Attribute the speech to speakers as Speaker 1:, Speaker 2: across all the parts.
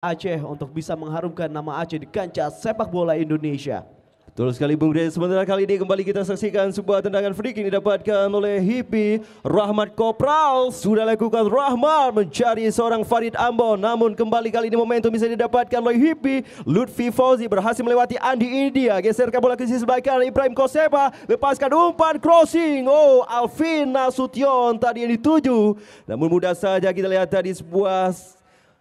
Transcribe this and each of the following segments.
Speaker 1: Aceh untuk bisa mengharumkan nama Aceh di kancah sepak bola Indonesia.
Speaker 2: Betul sekali Bung Dede. Sementara kali ini kembali kita saksikan sebuah tendangan free kick didapatkan oleh Hipi Rahmat Kopral. Sudah lakukan Rahmat mencari seorang Farid Ambon. Namun kembali kali ini momentum bisa didapatkan oleh Hipi. Lutfi Fauzi berhasil melewati Andi India. Geserkan bola ke sisi sebelah kanan Ibrahim Koseba. Lepaskan umpan crossing. Oh Alvin Nasution tadi yang dituju. Namun mudah saja kita lihat tadi sebuah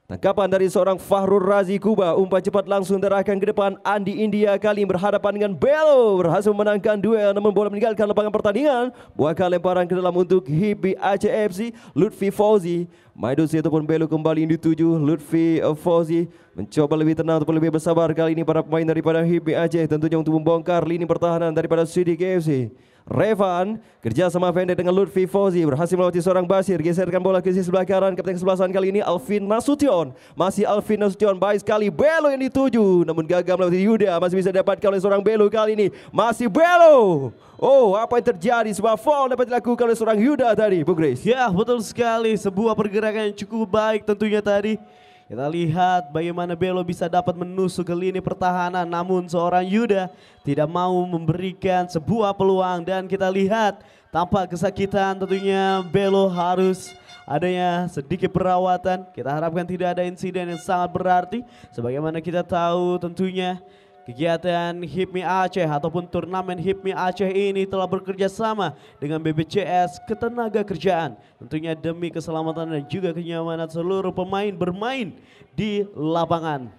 Speaker 2: Tangkapan dari seorang Fahrul Razi Kuba, umpan cepat langsung terahkan ke depan. Andi India kali berhadapan dengan Belo, berhasil memenangkan duel namun bola meninggalkan lapangan pertandingan. Buahkan lemparan ke dalam untuk Hibi ACFC, Lutfi Fauzi. Maidusi ataupun Belo kembali dituju, Lutfi Fauzi mencoba lebih tenang ataupun lebih bersabar kali ini para pemain daripada Hibi Aceh tentunya untuk membongkar lini pertahanan daripada Sidik KFC. Revan kerja sama Vende dengan Lutfi Fauzi berhasil melewati seorang Basir geserkan bola ke sisi sebelah kanan kapten kesebelasan kali ini Alvin Nasution masih Alvin Nasution baik sekali Belo yang dituju namun gagal melewati Yuda masih bisa dapatkan oleh seorang Belo kali ini
Speaker 1: masih Belo Oh, apa yang terjadi? Sebuah foul dapat dilakukan oleh seorang Yuda tadi, Bu Grace. Ya, betul sekali. Sebuah pergerakan yang cukup baik tentunya tadi. Kita lihat bagaimana Belo bisa dapat menusuk ke lini pertahanan namun seorang Yuda tidak mau memberikan sebuah peluang dan kita lihat tampak kesakitan tentunya Belo harus adanya sedikit perawatan. Kita harapkan tidak ada insiden yang sangat berarti sebagaimana kita tahu tentunya Kegiatan HIPMI Aceh ataupun turnamen HIPMI Aceh ini telah bekerja sama dengan BPJS Ketenaga Kerjaan. Tentunya demi keselamatan dan juga kenyamanan seluruh pemain bermain di lapangan.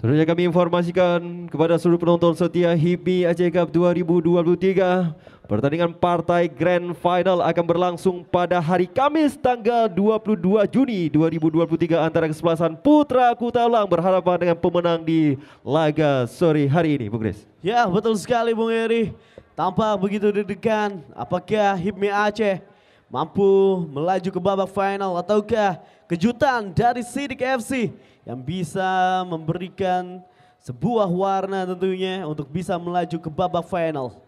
Speaker 2: Tentunya kami informasikan kepada seluruh penonton setia HIPMI Aceh Cup 2023 Pertandingan partai Grand Final akan berlangsung pada hari Kamis tanggal 22 Juni 2023 antara kesebelasan Putra Kutalang berhadapan dengan pemenang di laga sore hari ini, Bung Chris.
Speaker 1: Ya, betul sekali Bung Eri. Tampak begitu deg apakah HIPMI Aceh mampu melaju ke babak final ataukah kejutan dari Sidik FC yang bisa memberikan sebuah warna tentunya untuk bisa melaju ke babak final.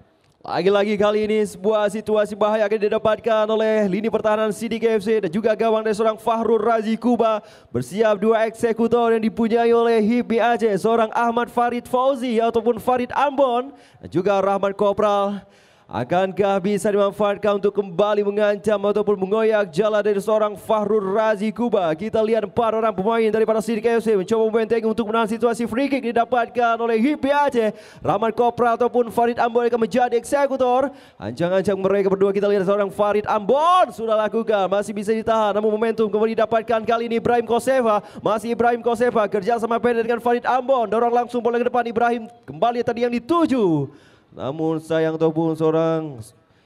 Speaker 1: Lagi-lagi kali ini sebuah situasi bahaya akan didapatkan oleh lini
Speaker 2: pertahanan CDKFC dan juga gawang dari seorang Fahrul Razi Kuba. Bersiap dua eksekutor yang dipunyai oleh Hibi Aceh, seorang Ahmad Farid Fauzi ataupun Farid Ambon dan juga Rahmat Kopral. Akankah bisa dimanfaatkan untuk kembali mengancam ataupun mengoyak jala dari seorang Fahrul Razi Kuba? Kita lihat empat orang pemain daripada Sidik FC mencoba membentengi untuk menahan situasi free kick didapatkan oleh Hipi Aceh. Rahman Kopra ataupun Farid Ambon akan menjadi eksekutor. Ancang-ancang mereka berdua kita lihat seorang Farid Ambon sudah lakukan. Masih bisa ditahan namun momentum kembali didapatkan kali ini Ibrahim Kosefa. Masih Ibrahim Kosefa kerja sama pendek dengan Farid Ambon. Dorong langsung bola ke depan Ibrahim kembali tadi yang dituju. Namun sayang ataupun seorang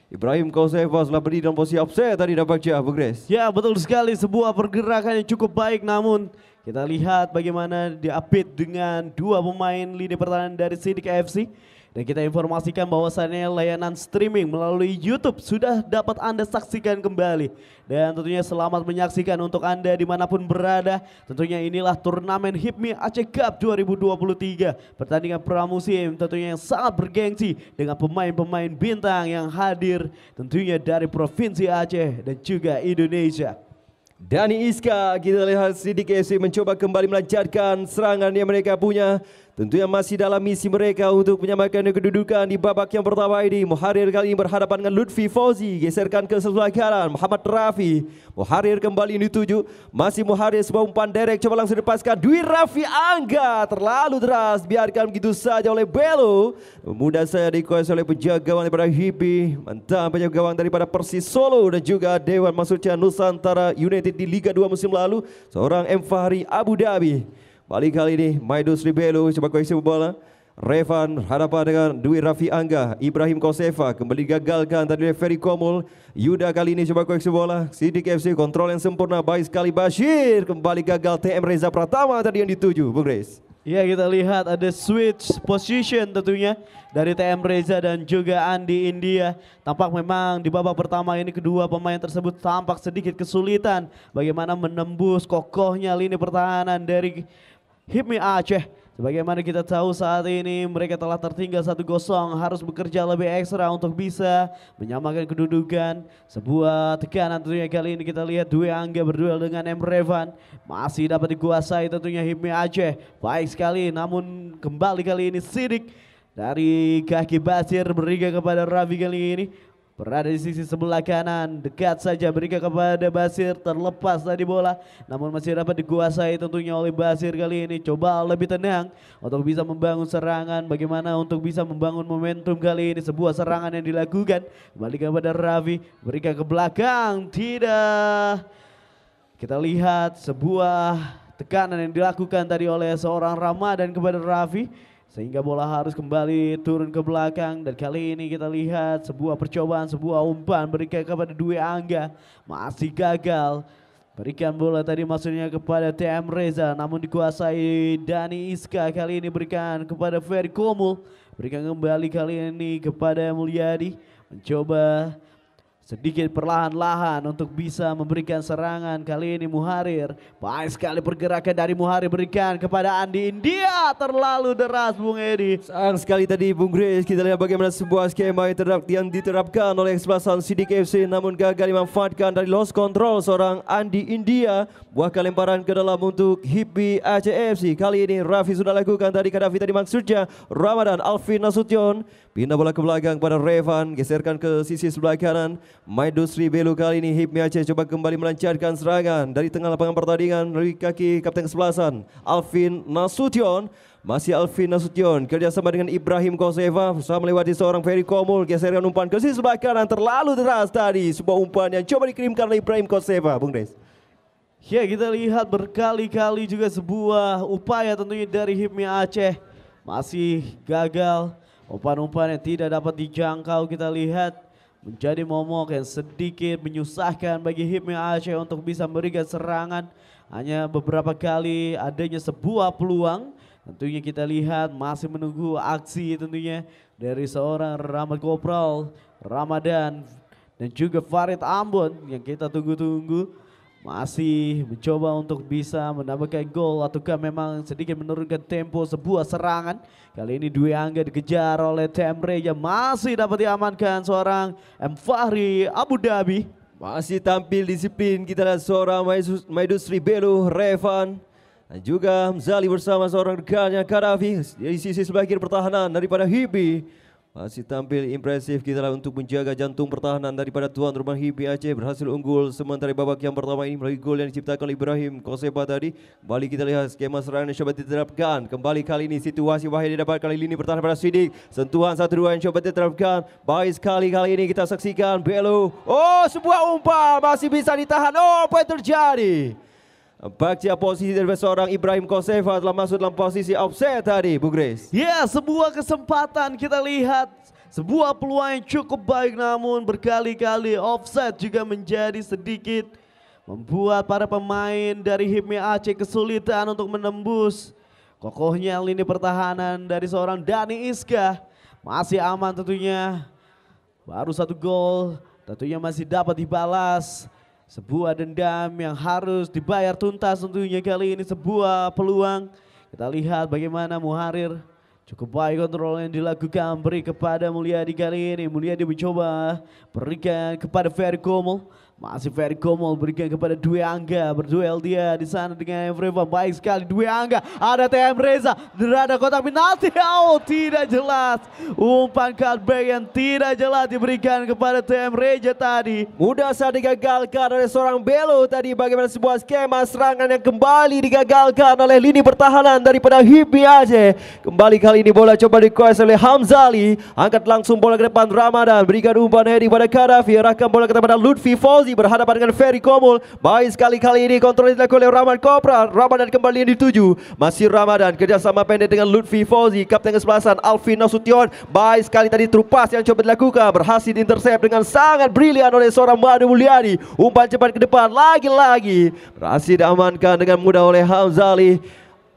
Speaker 2: Ibrahim Kausefa setelah berdiri dalam posisi offset tadi dapat cia progres.
Speaker 1: Ya betul sekali sebuah pergerakan yang cukup baik namun kita lihat bagaimana diapit dengan dua pemain lini pertahanan dari Sidik FC. Dan kita informasikan bahwasannya layanan streaming melalui YouTube sudah dapat Anda saksikan kembali. Dan tentunya selamat menyaksikan untuk Anda dimanapun berada. Tentunya inilah turnamen HIPMI Aceh Cup 2023. Pertandingan pramusim tentunya yang sangat bergengsi dengan pemain-pemain bintang yang hadir tentunya dari Provinsi Aceh dan juga Indonesia. Dani Iska kita lihat Sidik FC mencoba kembali
Speaker 2: melancarkan serangan yang mereka punya Tentunya masih dalam misi mereka untuk menyamakan kedudukan di babak yang pertama ini. Muharir kali ini berhadapan dengan Lutfi Fauzi. Geserkan ke sebelah kanan Muhammad Rafi. Muharir kembali ini tujuh, Masih Muharir sebuah umpan derek. Coba langsung dipaskan. Dwi Rafi Angga. Terlalu deras. Biarkan begitu saja oleh Belo. Mudah saya dikuasai oleh penjaga gawang daripada Hibi. Mantap penjaga daripada Persis Solo. Dan juga Dewan Maksudnya Nusantara United di Liga 2 musim lalu. Seorang M. Fahri Abu Dhabi. Balik kali ini Maidus Ribelo coba koreksi bola. Revan hadapan dengan Dwi Rafi Angga, Ibrahim Kosefa kembali gagalkan tadi Ferry Komul. Yuda kali ini coba koreksi bola, Sidik FC kontrol yang sempurna baik sekali Bashir kembali gagal TM Reza Pratama tadi yang dituju, Bung Grace.
Speaker 1: Ya kita lihat ada switch position tentunya dari TM Reza dan juga Andi India. Tampak memang di babak pertama ini kedua pemain tersebut tampak sedikit kesulitan bagaimana menembus kokohnya lini pertahanan dari Hipmi Aceh. Sebagaimana kita tahu saat ini mereka telah tertinggal satu gosong, harus bekerja lebih ekstra untuk bisa menyamakan kedudukan. Sebuah tekanan tentunya kali ini kita lihat Dwi Angga berduel dengan M. Revan. Masih dapat dikuasai tentunya Hipmi Aceh. Baik sekali namun kembali kali ini Sidik dari kaki Basir beriga kepada Ravi kali ini. Berada di sisi sebelah kanan, dekat saja berikan kepada Basir, terlepas tadi bola. Namun masih dapat dikuasai tentunya oleh Basir kali ini. Coba lebih tenang untuk bisa membangun serangan. Bagaimana untuk bisa membangun momentum kali ini. Sebuah serangan yang dilakukan. Kembali kepada Ravi berikan ke belakang. Tidak. Kita lihat sebuah tekanan yang dilakukan tadi oleh seorang Ramadan kepada Ravi. Sehingga bola harus kembali turun ke belakang dan kali ini kita lihat sebuah percobaan, sebuah umpan berikan kepada Dwi Angga. Masih gagal. Berikan bola tadi maksudnya kepada TM Reza namun dikuasai Dani Iska kali ini berikan kepada Ferry Komul. Berikan kembali kali ini kepada Mulyadi mencoba sedikit perlahan-lahan untuk bisa memberikan serangan kali ini Muharir. Baik sekali pergerakan dari Muharir berikan kepada Andi India terlalu deras Bung Edi. Sayang sekali tadi Bung Grace kita lihat
Speaker 2: bagaimana sebuah skema yang diterapkan oleh kesebelasan Sidik FC namun gagal dimanfaatkan dari loss control seorang Andi India. buah lemparan ke dalam untuk Hibi ACFC. Kali ini Raffi sudah lakukan tadi Kadafi tadi maksudnya Ramadan Alvin Nasution pindah bola ke belakang pada Revan geserkan ke sisi sebelah kanan Maidusri Belu kali ini Hipmi Aceh coba kembali melancarkan serangan dari tengah lapangan pertandingan dari kaki kapten kesebelasan Alvin Nasution. Masih Alvin Nasution kerjasama dengan Ibrahim Koseva usaha melewati seorang Ferry Komul geserkan umpan ke sisi sebelah kanan terlalu deras tadi sebuah umpan yang coba dikirimkan
Speaker 1: oleh Ibrahim Koseva, Bung Des. Ya kita lihat berkali-kali juga sebuah upaya tentunya dari Hipmi Aceh masih gagal umpan-umpan yang tidak dapat dijangkau kita lihat menjadi momok yang sedikit menyusahkan bagi Hipmi Aceh untuk bisa memberikan serangan. Hanya beberapa kali adanya sebuah peluang. Tentunya kita lihat masih menunggu aksi tentunya dari seorang Ramad Kopral, Ramadan dan juga Farid Ambon yang kita tunggu-tunggu masih mencoba untuk bisa menambahkan gol ataukah memang sedikit menurunkan tempo sebuah serangan. Kali ini Dwi Angga dikejar oleh Temre yang masih dapat diamankan seorang M. Fahri Abu Dhabi. Masih tampil disiplin kita lihat seorang Maidus Ribelo Revan. Dan juga
Speaker 2: Mzali bersama seorang rekannya Karafi di sisi sebelah kiri pertahanan daripada Hibi. Masih tampil impresif kita lah untuk menjaga jantung pertahanan daripada tuan rumah Hibi Aceh berhasil unggul sementara babak yang pertama ini melalui gol yang diciptakan oleh Ibrahim Koseba tadi. Kembali kita lihat skema serangan yang coba diterapkan. Kembali kali ini situasi bahaya didapat kali ini pertahanan pada Sidik. Sentuhan 1-2 yang coba diterapkan. Baik sekali kali ini kita saksikan Belu. Oh sebuah umpan masih bisa ditahan. Oh apa yang terjadi? Bagja posisi dari seorang Ibrahim Koseva
Speaker 1: telah masuk dalam posisi offset tadi, Bu Grace. Ya, sebuah kesempatan kita lihat sebuah peluang yang cukup baik namun berkali-kali offset juga menjadi sedikit membuat para pemain dari Hipmi Aceh kesulitan untuk menembus kokohnya lini pertahanan dari seorang Dani Iska. Masih aman tentunya. Baru satu gol, tentunya masih dapat dibalas sebuah dendam yang harus dibayar tuntas tentunya kali ini sebuah peluang. Kita lihat bagaimana Muharir Cukup baik kontrol yang dilakukan beri kepada Mulyadi kali ini. Mulyadi mencoba berikan kepada Ferry masih very common berikan kepada Dua Angga. Berduel dia di sana dengan Evreva. Baik sekali Dua Angga. Ada TM Reza. Derada kotak penalti. Oh tidak jelas. Umpan cutback yang tidak jelas diberikan kepada TM Reza tadi. Mudah saat digagalkan oleh seorang Belo tadi. Bagaimana sebuah skema serangan yang kembali digagalkan oleh lini
Speaker 2: pertahanan daripada Hibi Aceh. Kembali kali ini bola coba dikuasai oleh Hamzali. Angkat langsung bola ke depan Ramadan. Berikan umpan Hedi pada Karafi Arahkan bola ke kepada Lutfi Fauzi berhadapan dengan Ferry Komul. Baik sekali kali ini kontrol dilakukan oleh Rahman Kopra. Ramadan kembali yang dituju. Masih Ramadan kerjasama pendek dengan Lutfi Fauzi. Kapten kesebelasan Alvin Nasution. Baik sekali tadi terupas yang coba dilakukan. Berhasil diintersep dengan sangat brilian oleh seorang Madu Mulyani. Umpan cepat ke depan lagi-lagi. Berhasil diamankan dengan mudah oleh Hamzali.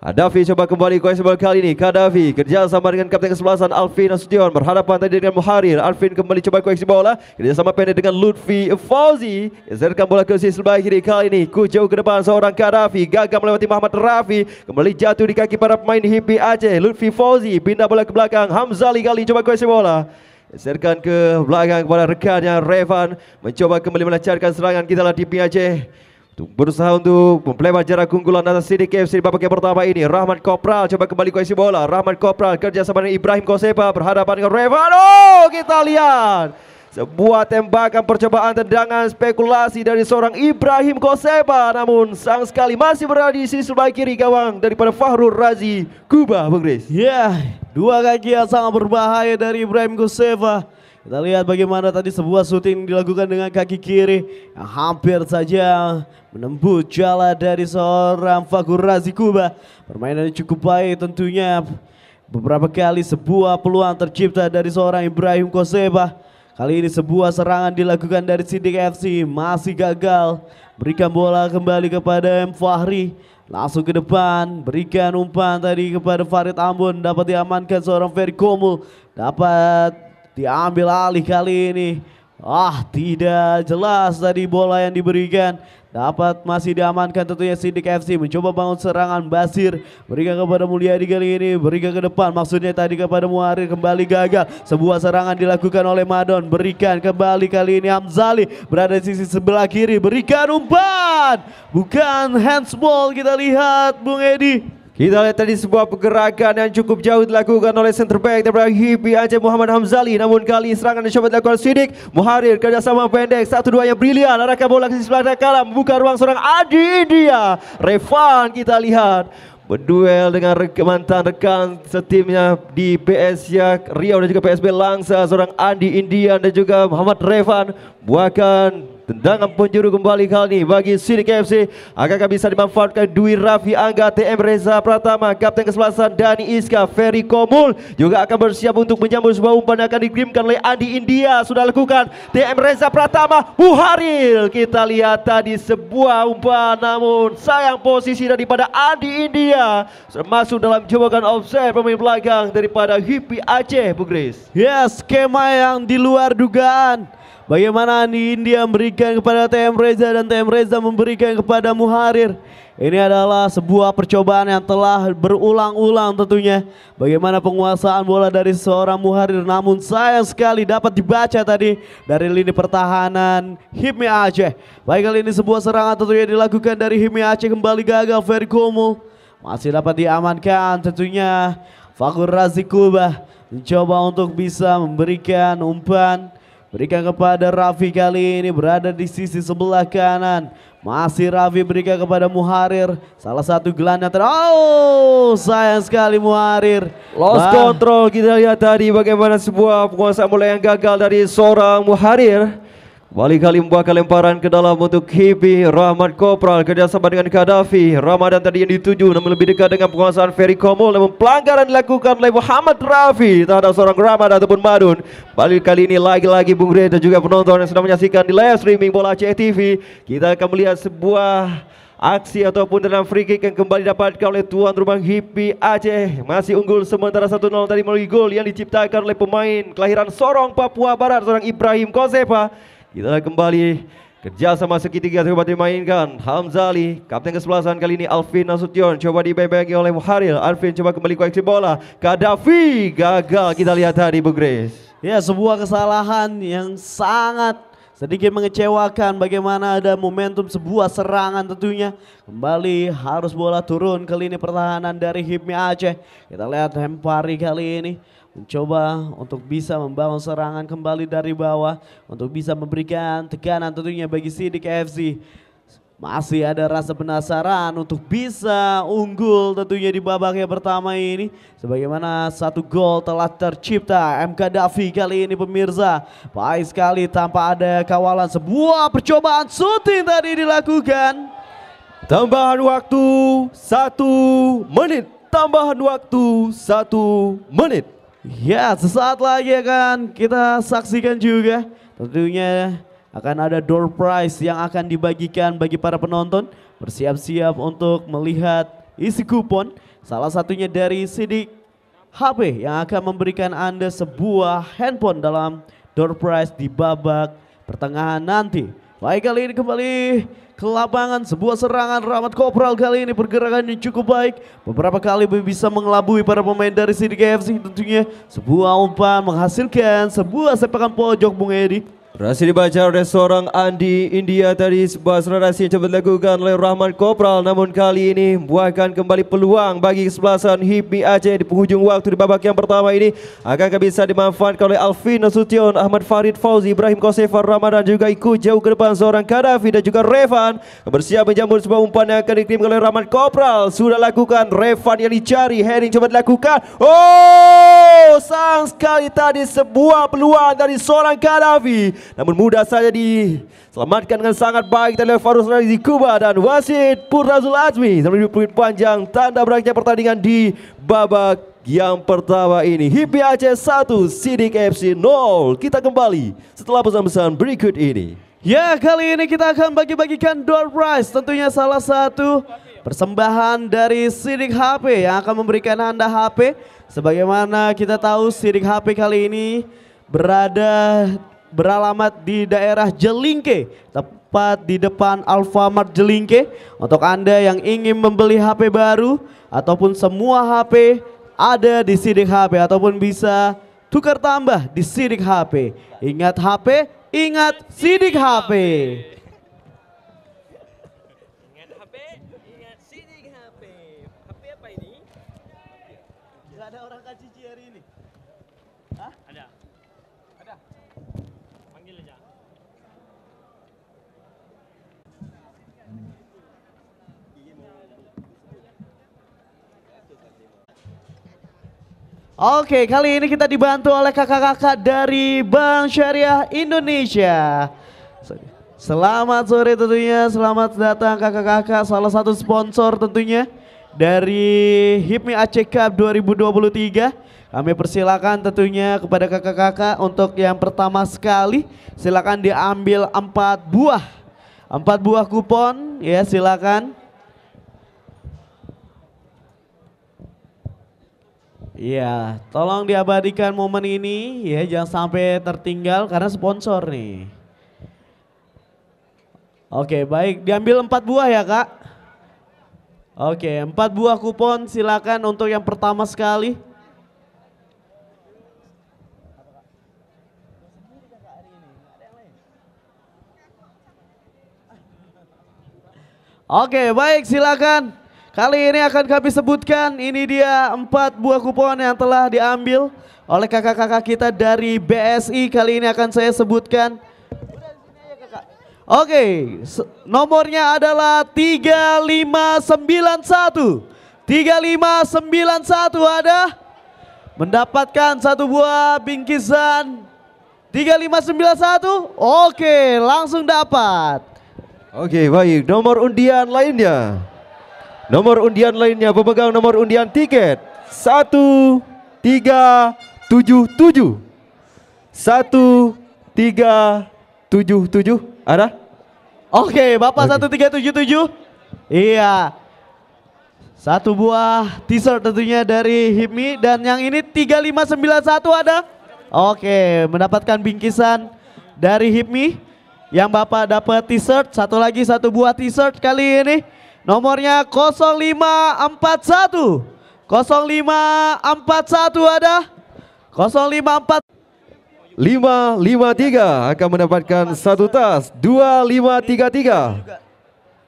Speaker 2: Adafi ah, coba kembali kuasa kali ini. Kadafi kerjasama dengan kapten kesebelasan Alvin Nasution berhadapan tadi dengan Muharir. Alvin kembali cuba kuasa bola. Kerjasama pendek dengan Lutfi Fauzi. Izinkan bola ke sisi sebelah kiri kali ini. Ku jauh ke depan seorang Kadafi gagal melewati Muhammad Rafi. Kembali jatuh di kaki para pemain Hipi Aceh. Lutfi Fauzi pindah bola ke belakang. Hamzali kali coba kuasa bola. Serkan ke belakang kepada rekannya Revan mencoba kembali melancarkan serangan kita lah di Aceh. berusaha untuk mempelewat wajar keunggulan atas sini KFC di babak yang pertama ini. Rahman Kopral coba kembali keisi bola. Rahman Kopral kerja sama dengan Ibrahim Kosepa berhadapan dengan Revan. Oh, kita lihat. Sebuah tembakan percobaan tendangan spekulasi dari seorang Ibrahim Kosepa. Namun sang sekali masih berada di sisi sebelah kiri gawang daripada
Speaker 1: Fahrul Razi Kuba Bung Ya, yeah, dua kaki yang sangat berbahaya dari Ibrahim Kosepa. Kita lihat bagaimana tadi sebuah syuting dilakukan dengan kaki kiri yang hampir saja menembus jala dari seorang Fakur Razi Kuba. yang cukup baik tentunya. Beberapa kali sebuah peluang tercipta dari seorang Ibrahim Koseba. Kali ini sebuah serangan dilakukan dari Sidik FC masih gagal. Berikan bola kembali kepada M Fahri. Langsung ke depan, berikan umpan tadi kepada Farid Ambon. Dapat diamankan seorang Ferry Komul. Dapat diambil alih kali ini. Ah tidak jelas tadi bola yang diberikan dapat masih diamankan tentunya Sidik FC mencoba bangun serangan Basir berikan kepada di kali ini berikan ke depan maksudnya tadi kepada Muarir kembali gagal sebuah serangan dilakukan oleh Madon berikan kembali kali ini Hamzali berada di sisi sebelah kiri berikan umpan bukan handsball kita lihat Bung Edi
Speaker 2: kita lihat tadi sebuah pergerakan yang cukup jauh dilakukan oleh center back daripada Hibi Aceh Muhammad Hamzali. Namun kali serangan coba dilakukan Sidik. Muharir kerjasama pendek. Satu duanya brilian. Arahkan bola ke sebelah kanan. membuka ruang seorang Adi India. Revan kita lihat. Berduel dengan rekan, mantan rekan setimnya di PS Yak Riau dan juga PSB Langsa. Seorang Andi Indian dan juga Muhammad Revan. Buahkan Tendangan juru kembali kali ini bagi Sidik KFC agak bisa dimanfaatkan Dwi Raffi Angga TM Reza Pratama Kapten Kesebelasan Dani Iska Ferry Komul juga akan bersiap untuk menyambut sebuah umpan akan dikirimkan oleh Andi India sudah lakukan TM Reza Pratama Uharil kita lihat tadi sebuah umpan namun sayang posisi daripada Andi India
Speaker 1: termasuk dalam jebakan offside pemain belakang daripada Hipi Aceh Bugris. Yes, ya, skema yang di luar dugaan Bagaimana Andi India memberikan kepada TM Reza dan TM Reza memberikan kepada Muharir. Ini adalah sebuah percobaan yang telah berulang-ulang tentunya. Bagaimana penguasaan bola dari seorang Muharir. Namun sayang sekali dapat dibaca tadi dari lini pertahanan Hipmi Aceh. Baik kali ini sebuah serangan tentunya dilakukan dari Hipmi Aceh kembali gagal Ferry Kumul. Masih dapat diamankan tentunya Fakur Razik mencoba untuk bisa memberikan umpan Berikan kepada Raffi kali ini berada di sisi sebelah kanan. Masih Raffi berikan kepada Muharir. Salah satu gelandang ter... Oh sayang sekali Muharir. Lost Bang. control kita lihat tadi bagaimana sebuah
Speaker 2: penguasaan bola yang gagal dari seorang Muharir. Wali kali membuat lemparan ke dalam untuk Hibi Rahmat Kopral kerjasama dengan Gaddafi Ramadan tadi yang dituju namun lebih dekat dengan penguasaan Ferry Komul namun pelanggaran dilakukan oleh Muhammad Rafi terhadap seorang Ramadan ataupun Madun Bali kali ini lagi-lagi Bung Rey juga penonton yang sedang menyaksikan di live streaming Bola Aceh TV Kita akan melihat sebuah aksi ataupun dalam free kick yang kembali dapatkan oleh tuan rumah Hibi Aceh masih unggul sementara 1-0 tadi melalui gol yang diciptakan oleh pemain kelahiran Sorong Papua Barat seorang Ibrahim Kosepa kita kembali kerjasama segitiga coba dimainkan. Hamzali, kapten kesebelasan kali ini Alvin Nasution coba dibebengi oleh Muharil. Alvin coba kembali koleksi bola. Kadafi gagal kita lihat tadi Bu Grace.
Speaker 1: Ya sebuah kesalahan yang sangat sedikit mengecewakan bagaimana ada momentum sebuah serangan tentunya. Kembali harus bola turun kali ini pertahanan dari Hipmi Aceh. Kita lihat Hempari kali ini mencoba untuk bisa membangun serangan kembali dari bawah untuk bisa memberikan tekanan tentunya bagi Sidik FC. Masih ada rasa penasaran untuk bisa unggul tentunya di babak yang pertama ini. Sebagaimana satu gol telah tercipta MK Davi kali ini pemirsa. Baik sekali tanpa ada kawalan sebuah percobaan shooting tadi dilakukan. Tambahan waktu satu menit. Tambahan waktu satu menit. Ya, sesaat lagi akan kita saksikan juga. Tentunya akan ada door prize yang akan dibagikan bagi para penonton. Bersiap-siap untuk melihat isi kupon. Salah satunya dari Sidik HP yang akan memberikan Anda sebuah handphone dalam door prize di babak pertengahan nanti. Baik kali ini kembali ke lapangan. Sebuah serangan Rahmat Kopral kali ini pergerakannya cukup baik. Beberapa kali bisa mengelabui para pemain dari sidik KFC tentunya. Sebuah umpan menghasilkan sebuah sepakan pojok Bung Edi.
Speaker 2: Rasi dibaca oleh seorang
Speaker 1: Andi India tadi
Speaker 2: sebuah serangan rasi yang cepat dilakukan oleh Rahman Kopral namun kali ini buahkan kembali peluang bagi kesebelasan Hibmi Aceh di penghujung waktu di babak yang pertama ini akan bisa dimanfaatkan oleh Alvin Nasution, Ahmad Farid Fauzi, Ibrahim Kosefar, Ramadan juga ikut jauh ke depan seorang Kadhafi dan juga Revan bersiap menjamur sebuah umpan yang akan dikirim oleh Rahman Kopral sudah lakukan Revan yang dicari Herring cepat dilakukan oh Oh, sayang sekali tadi sebuah peluang dari seorang Kadavi. Namun mudah saja diselamatkan dengan sangat baik oleh Farus Razi Kuba dan wasit Purrazul Azmi. Sambil peluit panjang tanda berakhirnya pertandingan di babak yang pertama ini. Hipi Aceh 1, Sidik FC
Speaker 1: 0. Kita kembali setelah pesan-pesan berikut ini. Ya, kali ini kita akan bagi-bagikan door prize. Tentunya salah satu persembahan dari Sidik HP yang akan memberikan Anda HP Sebagaimana kita tahu sidik HP kali ini berada beralamat di daerah Jelingke, tepat di depan Alfamart Jelingke. Untuk Anda yang ingin membeli HP baru ataupun semua HP ada di sidik HP ataupun bisa tukar tambah di sidik HP. Ingat HP, ingat sidik HP. Oke, kali ini kita dibantu oleh kakak-kakak dari Bank Syariah Indonesia. Selamat sore tentunya, selamat datang kakak-kakak salah satu sponsor tentunya dari HIPMI Aceh Cup 2023. Kami persilakan tentunya kepada kakak-kakak untuk yang pertama sekali silakan diambil empat buah. Empat buah kupon ya silakan Iya, tolong diabadikan momen ini ya, jangan sampai tertinggal karena sponsor nih. Oke, baik, diambil empat buah ya, Kak. Oke, empat buah kupon silakan untuk yang pertama sekali. Oke, baik silakan. Kali ini akan kami sebutkan ini dia empat buah kupon yang telah diambil oleh kakak-kakak kita dari BSI. Kali ini akan saya sebutkan. Oke, nomornya adalah 3591. 3591 ada mendapatkan satu buah bingkisan 3591. Oke, langsung dapat. Oke,
Speaker 2: baik. Nomor undian lainnya. Nomor undian lainnya pemegang nomor undian tiket 1 3 7 7. 1 3
Speaker 1: 7 7 ada? Oke, Bapak okay. 1377. Iya. Satu buah t-shirt tentunya dari Hipmi dan yang ini 3591 ada? Oke, mendapatkan bingkisan dari Hipmi yang Bapak dapat t-shirt, satu lagi satu buah t-shirt kali ini. Nomornya 0541. 0541 ada? 054
Speaker 2: 553 akan mendapatkan satu tas 2533.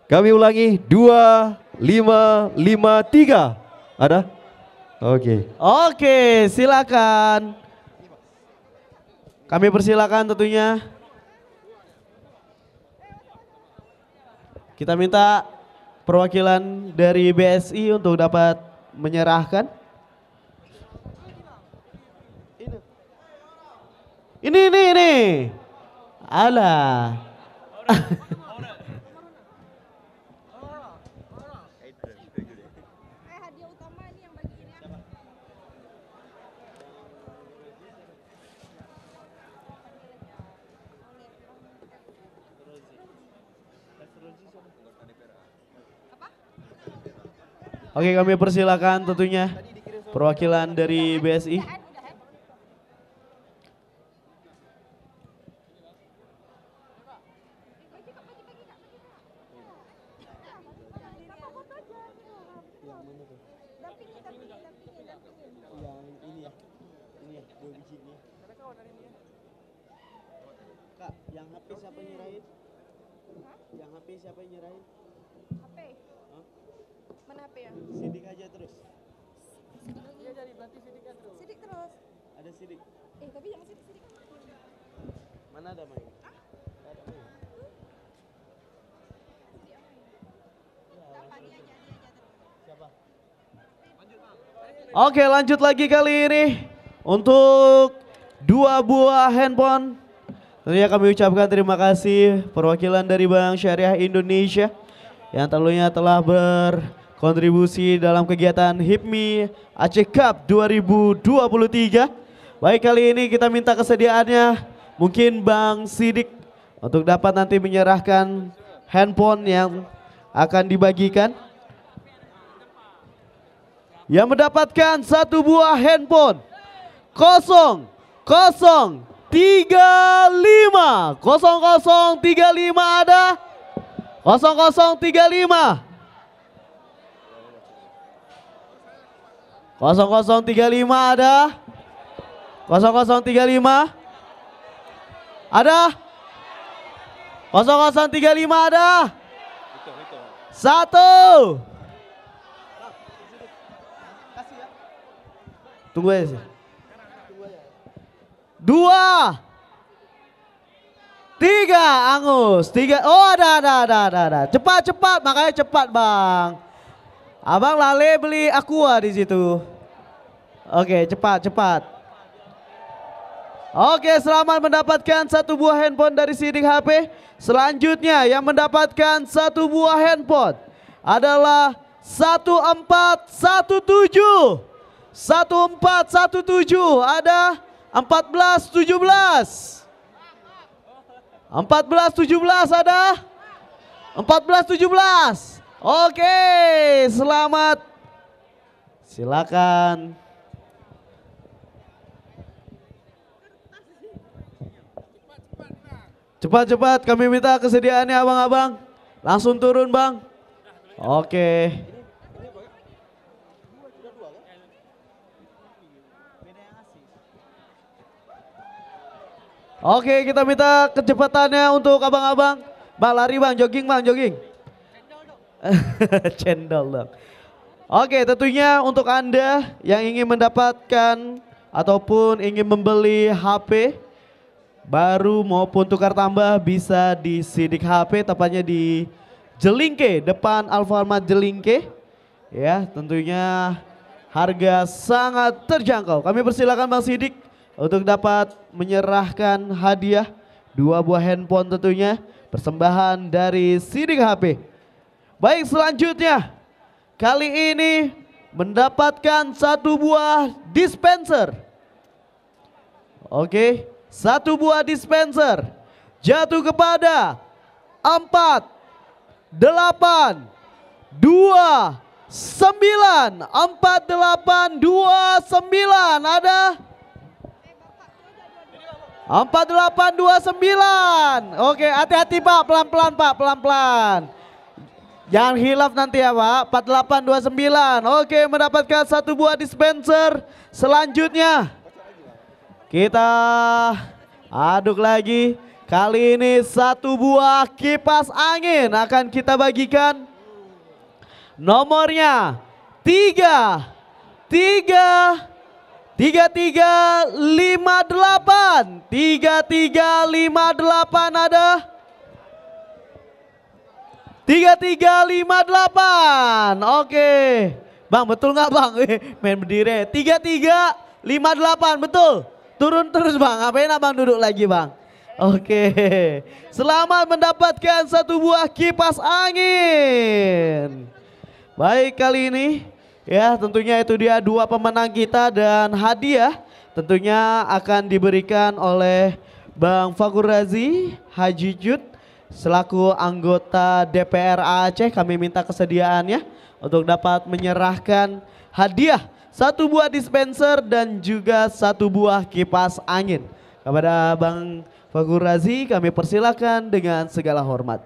Speaker 2: Kami ulangi 2553. Ada? Oke. Okay. Oke,
Speaker 1: okay, silakan. Kami persilakan tentunya. Kita minta perwakilan dari BSI untuk dapat menyerahkan. Ini, ini, ini. Alah. Oke kami persilakan tentunya perwakilan dari BSI. Oke lanjut lagi kali ini untuk dua buah handphone. Tentunya kami ucapkan terima kasih perwakilan dari Bank Syariah Indonesia yang tentunya telah berkontribusi dalam kegiatan HIPMI Aceh Cup 2023. Baik kali ini kita minta kesediaannya mungkin Bang Sidik untuk dapat nanti menyerahkan handphone yang akan dibagikan yang mendapatkan satu buah handphone kosong kosong tiga lima kosong kosong tiga lima ada kosong kosong tiga lima kosong kosong tiga lima ada kosong kosong tiga lima ada kosong kosong tiga lima ada satu Tunggu aja sih. Dua. Tiga, angus. Tiga, oh ada, ada, ada, ada, ada. Cepat, cepat, makanya cepat bang. Abang lale beli aqua di situ. Oke, cepat, cepat. Oke, selamat mendapatkan satu buah handphone dari sidik HP. Selanjutnya yang mendapatkan satu buah handphone adalah 1417 satu satu empat tujuh ada empat empat belas belas belas tujuh tujuh belas ada empat belas tujuh belas Oke selamat silakan Cepat-cepat kami minta kesediaannya abang-abang Langsung turun bang Oke Oke kita minta kecepatannya untuk abang-abang. Bang lari bang, jogging bang, jogging. Cendol dong. Oke tentunya untuk Anda yang ingin mendapatkan ataupun ingin membeli HP baru maupun tukar tambah bisa di Sidik HP tepatnya di Jelingke depan Alfamart Jelingke. Ya tentunya harga sangat terjangkau. Kami persilakan Bang Sidik untuk dapat menyerahkan hadiah dua buah handphone tentunya persembahan dari Sidik HP. Baik selanjutnya kali ini mendapatkan satu buah dispenser. Oke, satu buah dispenser jatuh kepada empat, delapan, dua, sembilan, empat, delapan, dua, sembilan. Ada 4829. Oke, hati-hati Pak, pelan-pelan Pak, pelan-pelan. Jangan hilaf nanti ya Pak, 4829. Oke, mendapatkan satu buah dispenser. Selanjutnya, kita aduk lagi. Kali ini satu buah kipas angin akan kita bagikan. Nomornya tiga, tiga, Tiga tiga tiga tiga lima delapan, lima delapan ada tiga tiga lima delapan. oke Bang betul nggak bang main berdiri Tiga tiga lima delapan betul turun terus bang ngapain abang duduk lagi bang Oke, selamat mendapatkan satu buah kipas angin. Baik kali ini Ya tentunya itu dia dua pemenang kita dan hadiah tentunya akan diberikan oleh Bang Fakur Razi Haji Jud selaku anggota DPR Aceh kami minta kesediaannya untuk dapat menyerahkan hadiah satu buah dispenser dan juga satu buah kipas angin. Kepada Bang Fakur Razi kami persilakan dengan segala hormat.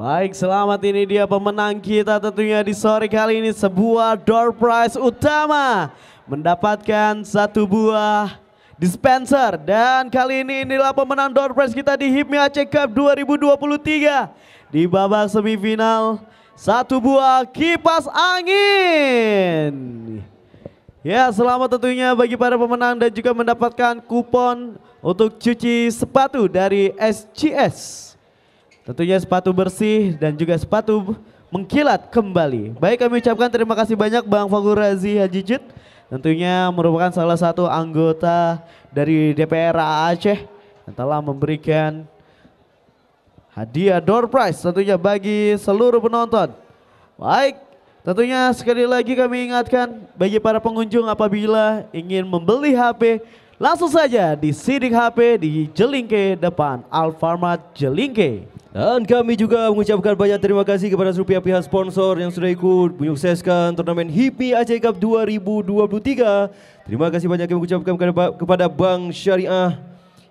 Speaker 1: Baik, selamat ini dia pemenang kita tentunya di sore kali ini sebuah door prize utama mendapatkan satu buah dispenser dan kali ini inilah pemenang door prize kita di HIPMI Aceh Cup 2023 di babak semifinal satu buah kipas angin. Ya, selamat tentunya bagi para pemenang dan juga mendapatkan kupon untuk cuci sepatu dari SCS. Tentunya sepatu bersih dan juga sepatu mengkilat kembali. Baik kami ucapkan terima kasih banyak Bang Fagur Razi Hajijit. Tentunya merupakan salah satu anggota dari DPR Aceh yang telah memberikan hadiah door prize tentunya bagi seluruh penonton. Baik, tentunya sekali lagi kami ingatkan bagi para pengunjung apabila ingin membeli HP Langsung saja di sidik HP di Jelingke depan Alfamart Jelingke. Dan kami juga mengucapkan banyak terima kasih kepada seluruh pihak sponsor yang sudah ikut menyukseskan
Speaker 2: turnamen HIPMI Aceh Cup 2023. Terima kasih banyak kami mengucapkan kepada Bank Syariah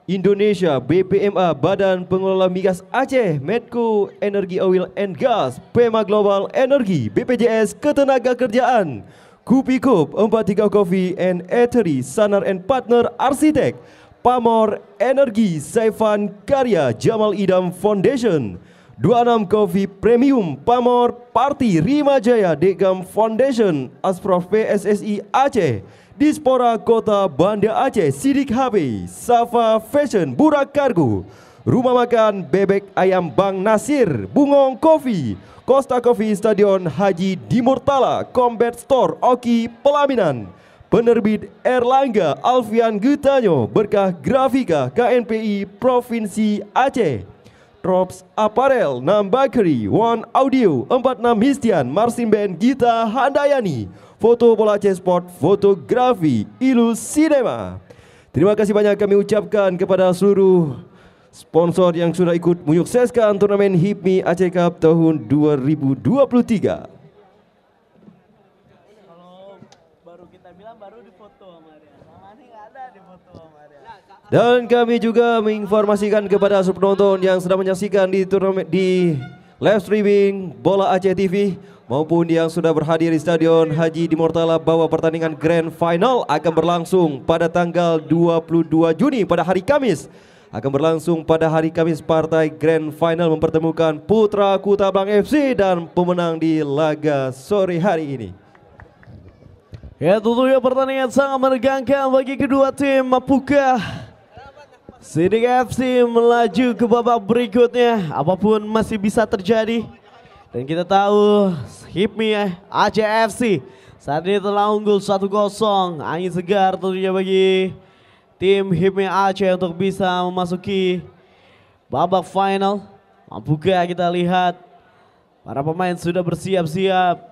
Speaker 2: Indonesia, BPMA, Badan Pengelola Migas Aceh, Medco Energi Oil and Gas, PEMA Global Energi, BPJS Ketenaga Kerjaan, Kupi Kup, 43 Coffee and Eteri Sanar and Partner Arsitek, Pamor Energi, Saifan Karya, Jamal Idam Foundation, 26 Coffee Premium, Pamor Party, Rima Jaya, Degam Foundation, Asprof PSSI Aceh, Dispora Kota Banda Aceh, Sidik HP, Safa Fashion, Burak Kargo, Rumah Makan Bebek Ayam Bang Nasir, Bungong Coffee, Costa Coffee Stadion Haji Dimurtala Combat Store Oki Pelaminan Penerbit Erlangga Alfian Gutanyo Berkah Grafika KNPI Provinsi Aceh Drops Apparel Nam Bakery One Audio 46 Histian Marsin Band Gita Handayani Foto Bola Aceh Sport Fotografi Ilus Cinema Terima kasih banyak kami ucapkan kepada seluruh sponsor yang sudah ikut menyukseskan turnamen HIPMI Aceh Cup tahun 2023. Dan kami juga menginformasikan kepada penonton yang sedang menyaksikan di turnamen di live streaming Bola Aceh TV maupun yang sudah berhadir di Stadion Haji Dimortala bahwa pertandingan Grand Final akan berlangsung pada tanggal 22 Juni pada hari Kamis akan berlangsung pada hari Kamis partai Grand Final mempertemukan Putra Kuta Bang FC dan pemenang di laga sore hari ini.
Speaker 1: Ya tentunya pertandingan sangat menegangkan bagi kedua tim Mapuka. Sidik FC melaju ke babak berikutnya apapun masih bisa terjadi dan kita tahu Hipmi ya, AJFC saat ini telah unggul 1-0 angin segar tentunya bagi tim Hipmi Aceh untuk bisa memasuki babak final. Mampukah kita lihat para pemain sudah bersiap-siap